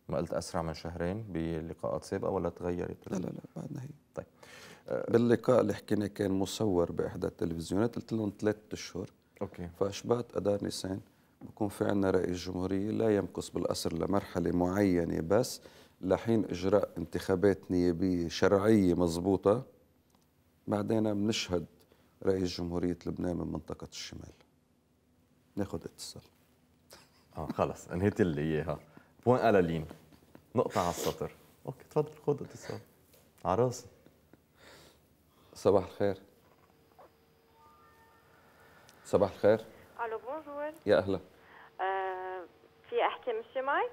ما قلت اسرع من شهرين بلقاءات سابقه ولا تغيرت؟ لا لا لا بعدنا هي طيب باللقاء اللي حكينا كان مصور باحدى التلفزيونات قلت لهم ثلاث اشهر اوكي فاشبعت اذار نيسان بكون في عندنا رئيس جمهوريه لا يمكث بالاسر لمرحله معينه بس لحين اجراء انتخابات نيابيه شرعيه مضبوطه بعدين بنشهد رئيس جمهوريه لبنان من منطقه الشمال ناخذ اتصال اه خلص انهيت لي اياها بوين قلالين نقطة على السطر اوكي تفضل خد اتصال على راسي صباح الخير صباح الخير الو بونجور يا اهلا أه في احكي مشي مايك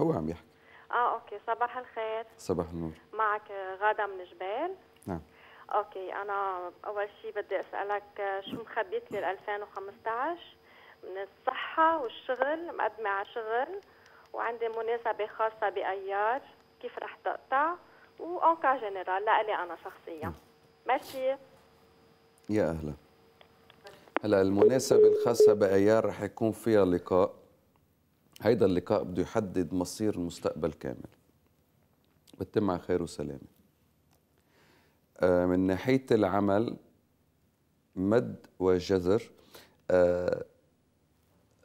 هو عم يحكي اه اوكي صباح الخير صباح النور معك غادة من جبال نعم اوكي انا اول شيء بدي اسالك آه، شو مخبيت لي 2015 من الصحة والشغل مقدمة على شغل وعندي مناسبة خاصة بأيار كيف رح تقطع وأونكا جنرال لألي أنا شخصيا ماشي يا أهلا هلا المناسبة الخاصة بأيار رح يكون فيها لقاء هيدا اللقاء بده يحدد مصير المستقبل كامل بتتم على خير وسلامة آه، من ناحية العمل مد وجذر آه،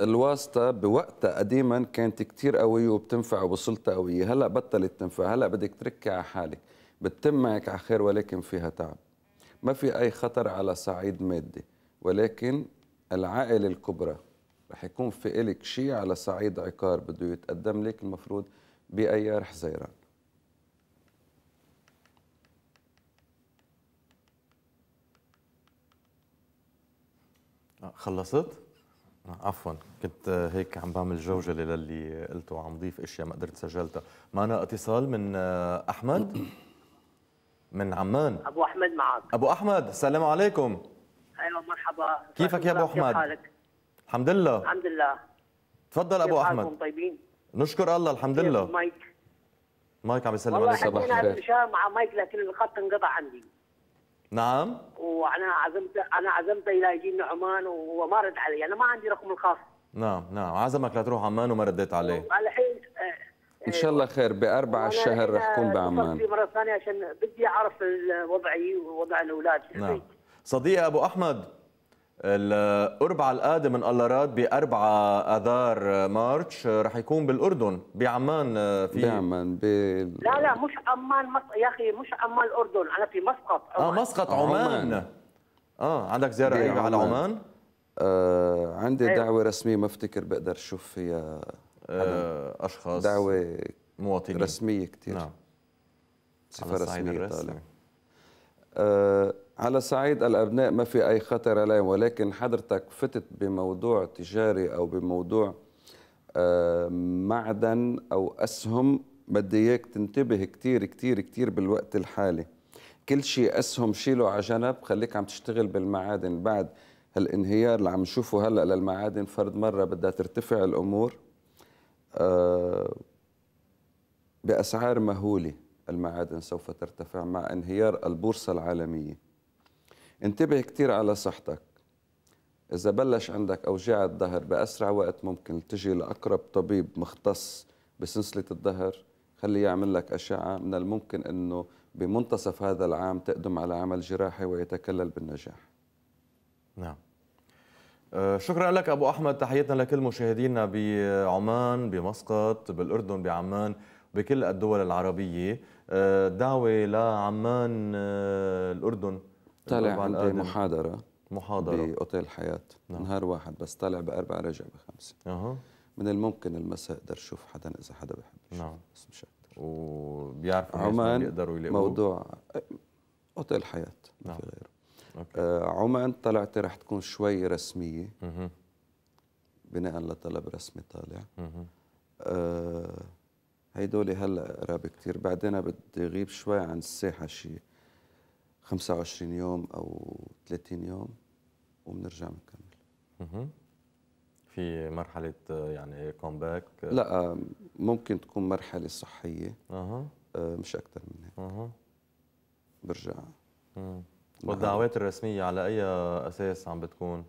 الواسطة بوقتها قديما كانت كتير قوية وبتنفع وبسلطة قوية هلأ بطلت تنفع هلأ بدك تركي على حالك بتتم معك على خير ولكن فيها تعب ما في أي خطر على صعيد مادي ولكن العائلة الكبرى رح يكون في إلك شيء على صعيد عقار بده يتقدم لك المفروض بأيار حزيران آه، خلصت؟ عفوا كنت هيك عم بعمل جوجلة للي قلته وعم ضيف اشياء ما قدرت سجلتها معنا اتصال من آه، احمد من عمان ابو احمد معك ابو احمد السلام عليكم ايوه مرحبا كيفك يا ابو احمد حالك الحمد لله الحمد لله تفضل ابو احمد طيبين نشكر الله الحمد لله مايك مايك عم يسلم عليك صباح الخير مع مايك لكن الخط انقطع عندي نعم وانا عزمت انا عزمت الى يجيني عمان وهو ما رد علي انا ما عندي رقم الخاص نعم نعم عزمك لتروح عمان وما رديت عليه الحين آه، آه، ان شاء الله خير باربع الشهر رح كون آه، بعمان مره ثانيه عشان بدي اعرف وضعي ووضع الاولاد نعم صديقي ابو احمد الأربعة القادم من الاراد بأربعة اذار مارتش رح يكون بالاردن بعمان آه، في بعمان ب... لا لا مش عمان مس... يا اخي مش عمان الاردن انا في مسقط عمان. اه مسقط عمان, عمان. اه عندك زياره قريبه على عمان آه عندي أيوه. دعوه رسميه ما افتكر بقدر اشوف فيها آه اشخاص دعوه مواطنين رسميه كثير نعم صفه رسميه طالع آه على صعيد الابناء ما في اي خطر عليهم ولكن حضرتك فتت بموضوع تجاري او بموضوع آه، معدن او اسهم بدي اياك تنتبه كتير كتير كتير بالوقت الحالي كل شيء اسهم شيله على جنب خليك عم تشتغل بالمعادن بعد هالانهيار اللي عم نشوفه هلا للمعادن فرد مره بدها ترتفع الامور آه، باسعار مهوله المعادن سوف ترتفع مع انهيار البورصه العالميه انتبه كثير على صحتك إذا بلش عندك أوجاع الظهر بأسرع وقت ممكن تجي لأقرب طبيب مختص بسلسلة الظهر خليه يعمل لك أشعة من الممكن أنه بمنتصف هذا العام تقدم على عمل جراحي ويتكلل بالنجاح نعم آه، شكرا لك ابو احمد تحيتنا لكل مشاهدينا بعمان بمسقط بالاردن بعمان بكل الدول العربيه آه، دعوه لعمان آه، الاردن طلع عندي محاضرة محاضرة بأوتيل حياة نعم. نهار واحد بس طلع بأربعة رجع بخمسة أه. من الممكن المساء أقدر أشوف حدا إذا حدا بحب نعم بس مش أقدر وبيعرفوا عمان يقدروا يلاقوه موضوع أوتيل حياة ما نعم. في غيره آه عمان طلعت رح تكون شوي رسمية مه. بناء لطلب رسمي طالع اها آه هيدول هلا قراب كثير بعدين بدي غيب شوي عن الساحة شيء 25 يوم او 30 يوم وبنرجع بنكمل في مرحله يعني كومباك لا ممكن تكون مرحله صحيه اها آه، مش اكثر من هيك اها برجع والدعوات الرسميه على اي اساس عم بتكون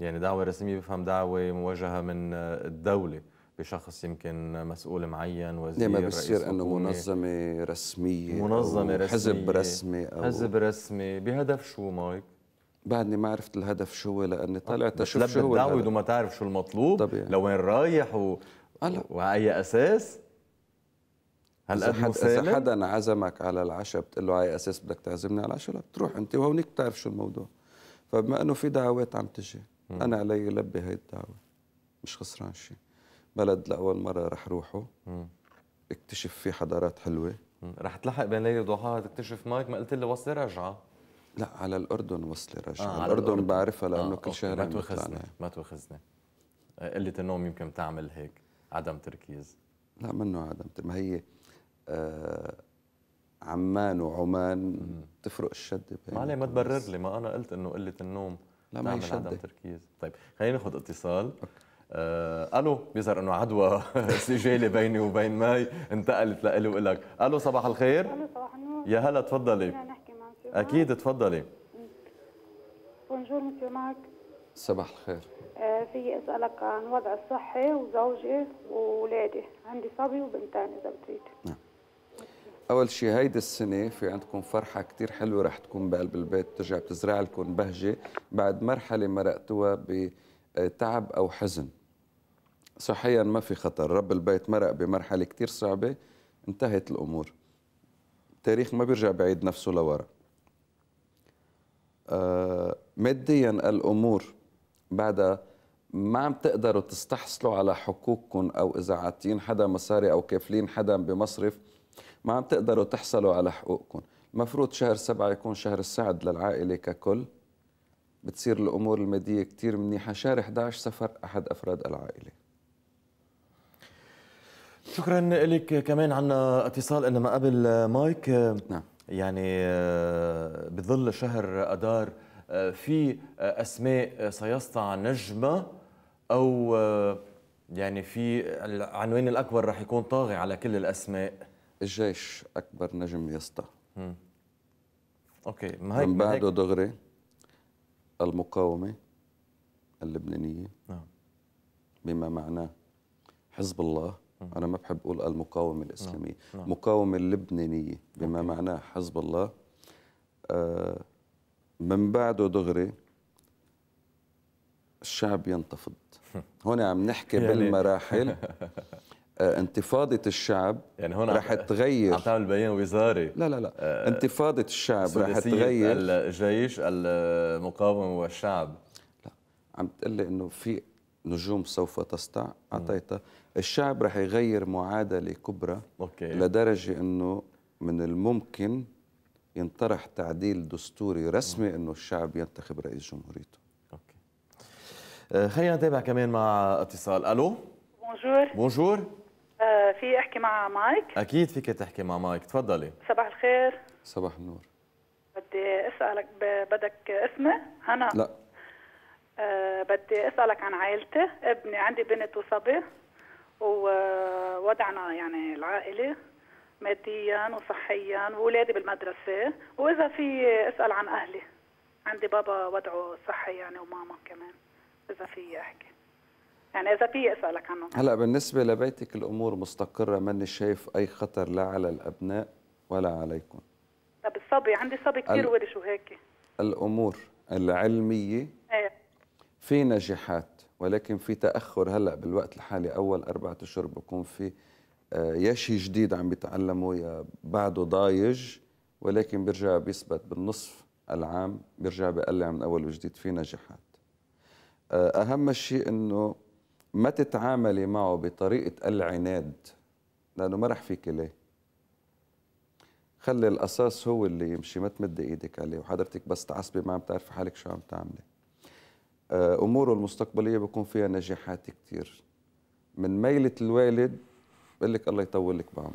يعني دعوه رسميه بفهم دعوه موجهه من الدوله بشخص يمكن مسؤول معين وزير ما بصير انه منظمه رسميه منظمه رسميه حزب رسمي او حزب رسمي بهدف شو مايك؟ بعدني ما عرفت الهدف شو هو لاني آه، طلعت اشوف شو هو بتعود وما تعرف شو المطلوب طبيعي. لوين رايح و... ألا. آه، وعلى اساس هل اذا حدا عزمك على العشاء بتقول له على اساس بدك تعزمني على العشاء لا بتروح انت وهونيك بتعرف شو الموضوع فبما انه في دعوات عم تجي انا علي لبي هي الدعوه مش خسران شيء بلد لاول مره رح روحه اكتشف فيه حضارات حلوه رح تلحق بين ليله وضحاها تكتشف مايك ما قلت لي وصلي رجعة لا على الاردن وصلي رجعة آه الاردن, الأردن بعرفها لانه آه كل شهر ما تواخذني ما تواخذني آه، قله النوم يمكن تعمل هيك عدم تركيز لا منه عدم ما هي آه عمان وعمان تفرق الشده ما عليه ما تبرر لي ما انا قلت انه قله النوم لا ما عدم تركيز طيب خلينا ناخذ اتصال أوكي. آه، الو بيظهر انه عدوى سجاله بيني وبين ماي انتقلت لإلي ولك الو صباح الخير الو صباح النور يا هلا تفضلي نحكي مع اكيد تفضلي بونجور مسيو معك صباح الخير آه في اسالك عن وضع الصحي وزوجي واولادي عندي صبي وبنتين اذا بتريد نعم اول شيء هيدي السنه في عندكم فرحه كثير حلوه رح تكون بقلب البيت ترجع بتزرع لكم بهجه بعد مرحله مرقتوها بتعب او حزن صحيا ما في خطر رب البيت مرق بمرحله كتير صعبه انتهت الامور التاريخ ما بيرجع بعيد نفسه لورا آه ماديا الامور بعدها ما عم تقدروا تستحصلوا على حقوقكم او اذا عاطين حدا مصاري او كافلين حدا بمصرف ما عم تقدروا تحصلوا على حقوقكم المفروض شهر سبعة يكون شهر السعد للعائلة ككل بتصير الأمور المادية كتير منيحة شهر 11 سفر أحد أفراد العائلة شكرا لك كمان عنا اتصال انما قبل مايك نعم يعني آه، بظل شهر اذار آه، في اسماء سيسطع نجمه او آه، يعني في العنوان الاكبر رح يكون طاغي على كل الاسماء الجيش اكبر نجم يسطع اوكي ما هيك من بعده دغري المقاومه اللبنانيه نعم بما معناه حزب الله انا ما بحب اقول المقاومه الاسلاميه نعم، نعم. مقاومه اللبنانيه بما معناه حزب الله آه، من بعده دغري الشعب ينتفض هون عم نحكي يعني بالمراحل آه، انتفاضة الشعب يعني هون رح تغير عم تعمل بيان وزاري لا لا لا آه، انتفاضة الشعب رح تغير الجيش المقاومة والشعب لا عم تقول لي انه في نجوم سوف تسطع اعطيتها الشعب رح يغير معادله كبرى أوكي. لدرجه انه من الممكن ينطرح تعديل دستوري رسمي انه الشعب ينتخب رئيس جمهوريته اوكي آه، خلينا نتابع كمان مع اتصال الو بونجور بونجور آه، في احكي مع مايك اكيد فيك تحكي مع مايك تفضلي صباح الخير صباح النور بدي اسالك بدك اسمه هنا لا أه بدي اسالك عن عائلتي ابني عندي بنت وصبي ووضعنا يعني العائله ماديا وصحيا واولادي بالمدرسه واذا في اسال عن اهلي عندي بابا وضعه صحي يعني وماما كمان اذا في احكي يعني اذا في اسالك عنه هلا بالنسبه لبيتك الامور مستقره ماني شايف اي خطر لا على الابناء ولا عليكم طب الصبي عندي صبي كثير ال... ورش وهيك الامور العلميه ايه في نجاحات ولكن في تاخر هلا بالوقت الحالي اول اربعة اشهر بكون في آه، يا شيء جديد عم بيتعلمه يا بعده ضايج ولكن بيرجع بيثبت بالنصف العام بيرجع بيقلع من اول وجديد في نجاحات آه، اهم شيء انه ما تتعاملي معه بطريقه العناد لانه ما راح فيك ليه خلي الاساس هو اللي يمشي ما تمد ايدك عليه وحضرتك بس تعصبي ما عم تعرفي حالك شو عم تعملي آه، اموره المستقبليه بيكون فيها نجاحات كثير من ميله الوالد بقول لك الله يطول لك بعمره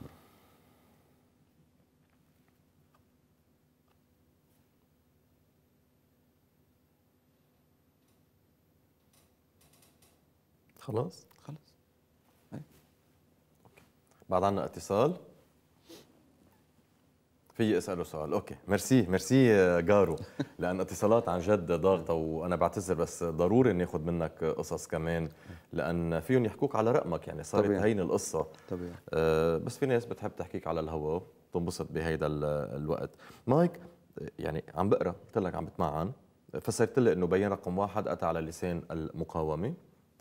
خلاص خلاص بعد عنا اتصال في اساله سؤال اوكي ميرسي ميرسي آه، جارو لان اتصالات عن جد ضاغطه وانا بعتذر بس ضروري ناخذ منك قصص كمان لان فيهم يحكوك على رقمك يعني صارت طبيعي. هين القصه طبيعي. آه بس في ناس بتحب تحكيك على الهواء تنبسط بهيدا الوقت مايك يعني عم بقرا قلت لك عم بتمعن فسرت لي انه بيان رقم واحد اتى على لسان المقاومه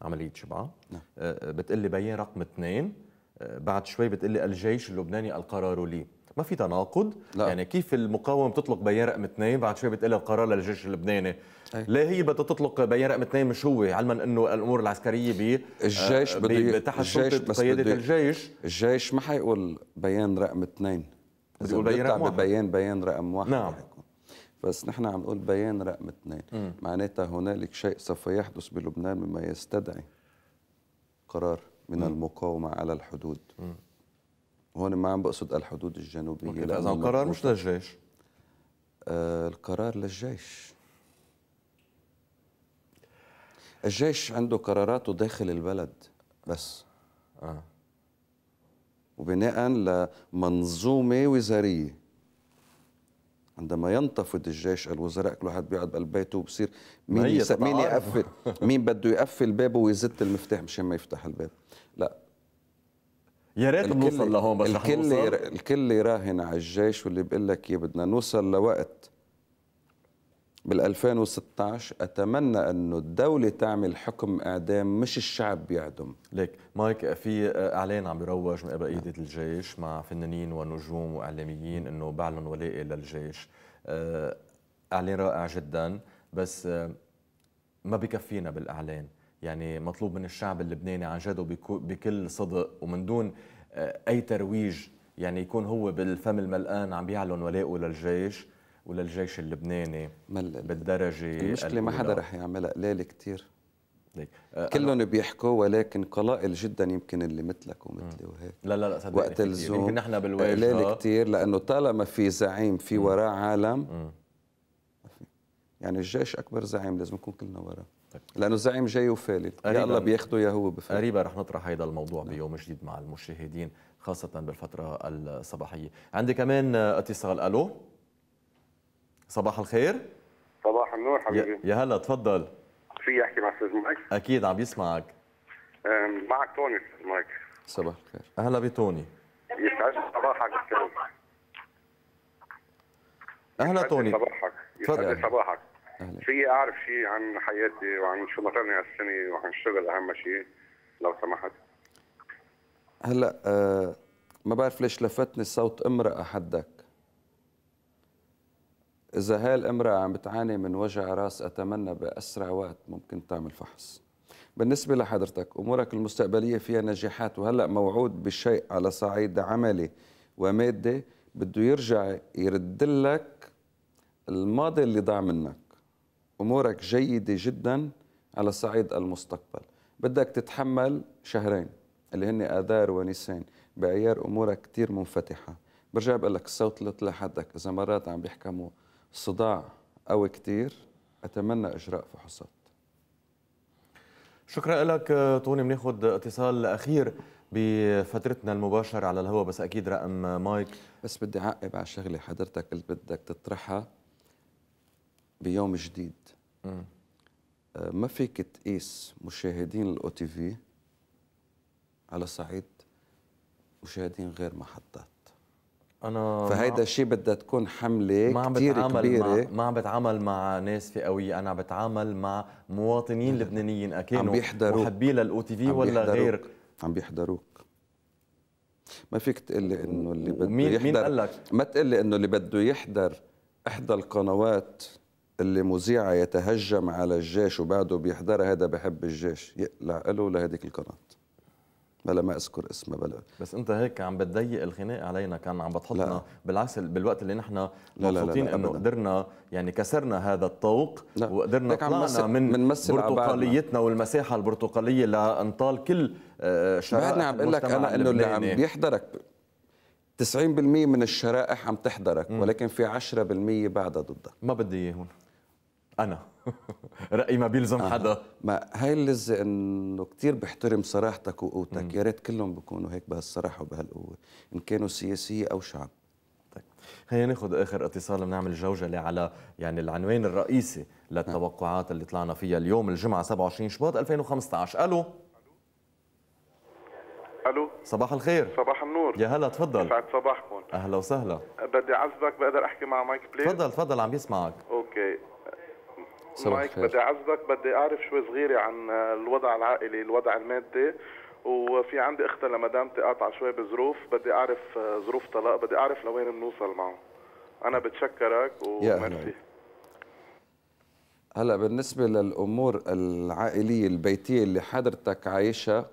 عمليه شبعه نعم. آه بتقلي بيان رقم اثنين آه بعد شوي بتقلي الجيش اللبناني القرار لي ما في تناقض لا. يعني كيف المقاومه بتطلق بيان رقم اثنين بعد شوي بتقلها القرار للجيش اللبناني أي. ليه هي بدها تطلق بيان رقم اثنين مش هو علما انه الامور العسكريه ب الجيش آه، بده تحت سلطه قياده الجيش الجيش ما حيقول بيان رقم اثنين بده يقول بيان رقم واحد بيان بيان رقم واحد نعم حيكون. بس نحن عم نقول بيان رقم اثنين معناتها هنالك شيء سوف يحدث بلبنان مما يستدعي قرار من م. المقاومه على الحدود م. هون ما عم بقصد الحدود الجنوبيه اذا القرار مش للجيش آه القرار للجيش الجيش عنده قراراته داخل البلد بس آه. وبناء لمنظومه وزاريه عندما ينتفض الجيش الوزراء كل واحد بيقعد بقلب بيته وبصير مين مين يقفل مين بده يقفل بابه ويزت المفتاح مشان ما يفتح الباب لا يا ريت نوصل لهون بس الكل الكل يراهن على الجيش واللي بقول لك يا بدنا نوصل لوقت بال 2016 اتمنى انه الدوله تعمل حكم اعدام مش الشعب بيعدم ليك مايك في اعلان عم بيروج من قبل ايده الجيش مع فنانين ونجوم واعلاميين انه بعلن ولائي للجيش آه، اعلان رائع جدا بس آه، ما بكفينا بالاعلان يعني مطلوب من الشعب اللبناني عن جد بكل صدق ومن دون آه، اي ترويج يعني يكون هو بالفم الملقان عم بيعلن ولائه للجيش وللجيش اللبناني بالدرجه المشكله ما حدا رح يعملها قليل كثير ليك. آه، كلهم بيحكوا ولكن قلائل جدا يمكن اللي مثلك ومثلي وهيك لا لا لا صدقني وقت الزوم يمكن نحن بالواجهه قليل آه. كثير لانه طالما في زعيم في وراه عالم م. يعني الجيش اكبر زعيم لازم نكون كلنا وراه طيب. لانه الزعيم جاي وفالت يا الله بياخده يا هو بفالت قريبا رح نطرح هذا الموضوع نعم. بيوم جديد مع المشاهدين خاصه بالفتره الصباحيه عندي كمان اتصال الو صباح الخير صباح النور حبيبي يا هلا تفضل في احكي مع استاذ مايك اكيد عم يسمعك معك توني استاذ مايك صباح الخير اهلا بتوني يسعد صباحك استاذ اهلا توني صباحك يسعد صباحك في اعرف شيء عن حياتي وعن شو مرني على السنه وعن الشغل اهم شيء لو سمحت هلا أه ما بعرف ليش لفتني صوت امراه حدك اذا هاي الامراه عم بتعاني من وجع راس اتمنى باسرع وقت ممكن تعمل فحص بالنسبة لحضرتك أمورك المستقبلية فيها نجاحات وهلأ موعود بشيء على صعيد عملي ومادي بده يرجع يردلك الماضي اللي ضاع منك امورك جيده جدا على صعيد المستقبل بدك تتحمل شهرين اللي هن اذار ونيسان بعيار امورك كثير منفتحه برجع بقول لك الصوت اللي طلع حدك اذا مرات عم بيحكموا صداع قوي كثير اتمنى اجراء فحوصات شكرا لك طوني بناخذ اتصال اخير بفترتنا المباشره على الهواء بس اكيد رقم مايك بس بدي اعقب على شغله حضرتك اللي بدك تطرحها بيوم جديد آه، ما فيك تقيس مشاهدين الاو تي في على صعيد مشاهدين غير محطات انا فهيدا الشيء بدها تكون حمله ما عم كتير كبيره مع ما عم بتعامل مع ناس فئويه انا عم بتعامل مع مواطنين لبنانيين اكيد عم بيحضروك محبي للاو تي في ولا بيحضروك. غير عم بيحضروك ما فيك تقول لي انه اللي بده يحضر مين قال لك ما تقول لي انه اللي بده يحضر احدى القنوات اللي مذيعة يتهجم على الجيش وبعده بيحضرها هذا بحب الجيش يقلع له لهذيك القناة بلا ما اذكر اسمه بلا بس انت هيك عم بتضيق الخناق علينا كان عم بتحطنا بالعكس بالوقت اللي نحن مبسوطين انه قدرنا يعني كسرنا هذا الطوق لا. وقدرنا طلعنا من, من برتقاليتنا والمساحه البرتقاليه لانطال كل آه، شرائح بعدني عم لك انا انه اللي عم بيحضرك 90% من الشرائح عم تحضرك م. ولكن في 10% بعدها ضدك ما بدي اياه هون انا رايي ما بيلزم آه. حدا ما هاي اللزه انه كثير بحترم صراحتك وقوتك يا ريت كلهم بكونوا هيك بهالصراحه وبهالقوه ان كانوا سياسيه او شعب طيب خلينا ناخذ اخر اتصال بنعمل جوجله على يعني العنوان الرئيسي للتوقعات اللي طلعنا فيها اليوم الجمعه 27 شباط 2015 الو الو صباح الخير صباح النور يا هلا تفضل يسعد صباحكم اهلا وسهلا بدي اعذبك بقدر احكي مع مايك بليز تفضل تفضل عم بيسمعك اوكي صباح بدي اعزك بدي اعرف شوي صغيره عن الوضع العائلي الوضع المادي وفي عندي اختها لمدام تقاطع شوي بظروف بدي اعرف ظروف طلاق بدي اعرف لوين بنوصل معه انا بتشكرك وميرسي هلا بالنسبة للأمور العائلية البيتية اللي حضرتك عايشها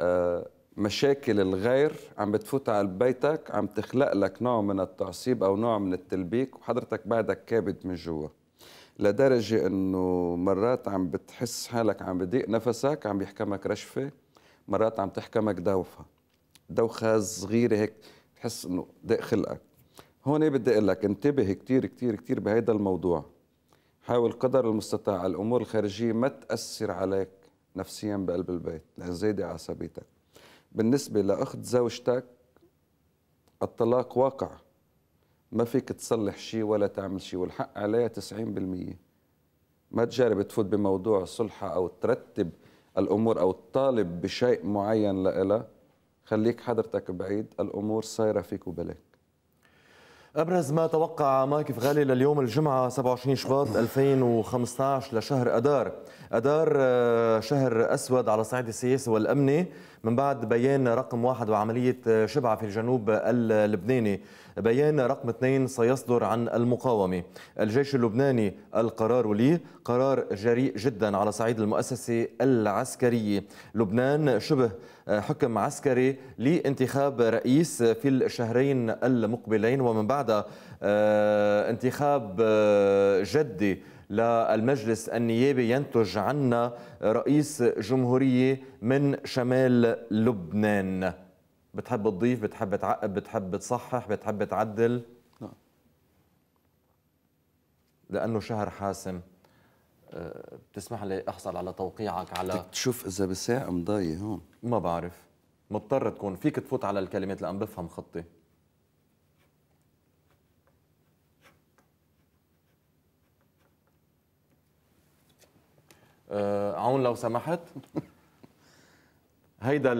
آه، مشاكل الغير عم بتفوت على بيتك عم تخلق لك نوع من التعصيب أو نوع من التلبيك وحضرتك بعدك كابد من جوا لدرجة أنه مرات عم بتحس حالك عم بضيق نفسك عم بيحكمك رشفة مرات عم تحكمك دوخة دوخة صغيرة هيك تحس أنه ضيق خلقك هون بدي أقول لك انتبه كتير كتير كتير بهيدا الموضوع حاول قدر المستطاع الأمور الخارجية ما تأثر عليك نفسيا بقلب البيت لأن زايدة عصبيتك بالنسبة لأخت زوجتك الطلاق واقع ما فيك تصلح شيء ولا تعمل شيء والحق عليها 90% ما تجرب تفوت بموضوع صلحة أو ترتب الأمور أو تطالب بشيء معين لإلها خليك حضرتك بعيد الأمور صايرة فيك وبلك أبرز ما توقع ماكف غالي لليوم الجمعة 27 شباط 2015 لشهر أدار أدار آه، شهر أسود على الصعيد السياسي والأمني من بعد بيان رقم واحد وعملية آه، شبعة في الجنوب اللبناني بيان رقم اثنين سيصدر عن المقاومة الجيش اللبناني القرار ليه قرار جريء جدا على صعيد المؤسسة العسكرية لبنان شبه آه، حكم عسكري لانتخاب رئيس في الشهرين المقبلين ومن بعدها آه، انتخاب جدي للمجلس النيابي ينتج عنا رئيس جمهورية من شمال لبنان بتحب تضيف بتحب تعقب بتحب تصحح بتحب تعدل نعم. لأنه شهر حاسم أه، بتسمح لي أحصل على توقيعك على تشوف إذا بساعة مضاية هون ما بعرف مضطر تكون فيك تفوت على الكلمات لأن بفهم خطي آه، عون لو سمحت هيدا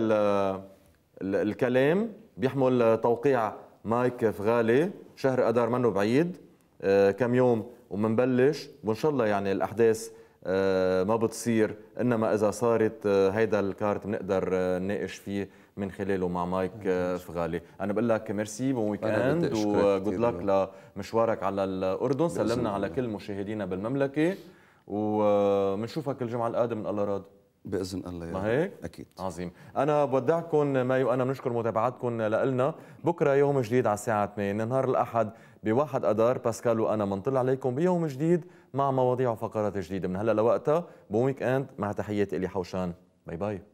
الكلام بيحمل توقيع مايك فغالي شهر أدار منه بعيد آه، كم يوم ومنبلش وإن شاء الله يعني الأحداث آه، ما بتصير إنما إذا صارت هيدا الكارت بنقدر نناقش فيه من خلاله مع مايك فغالي أنا بقول لك ميرسي بون ويكند وجود لك لمشوارك على الأردن سلمنا على كل مشاهدينا بالمملكة وبنشوفك الجمعه القادمه ان الله راد باذن الله يا ما هيك؟ اكيد عظيم، انا بودعكم مايو انا بنشكر متابعتكم لنا، بكره يوم جديد على الساعه 2 نهار الاحد بواحد اذار باسكال وانا بنطل عليكم بيوم جديد مع مواضيع وفقرات جديده من هلا لوقتها بويك اند مع تحيه الي حوشان، باي باي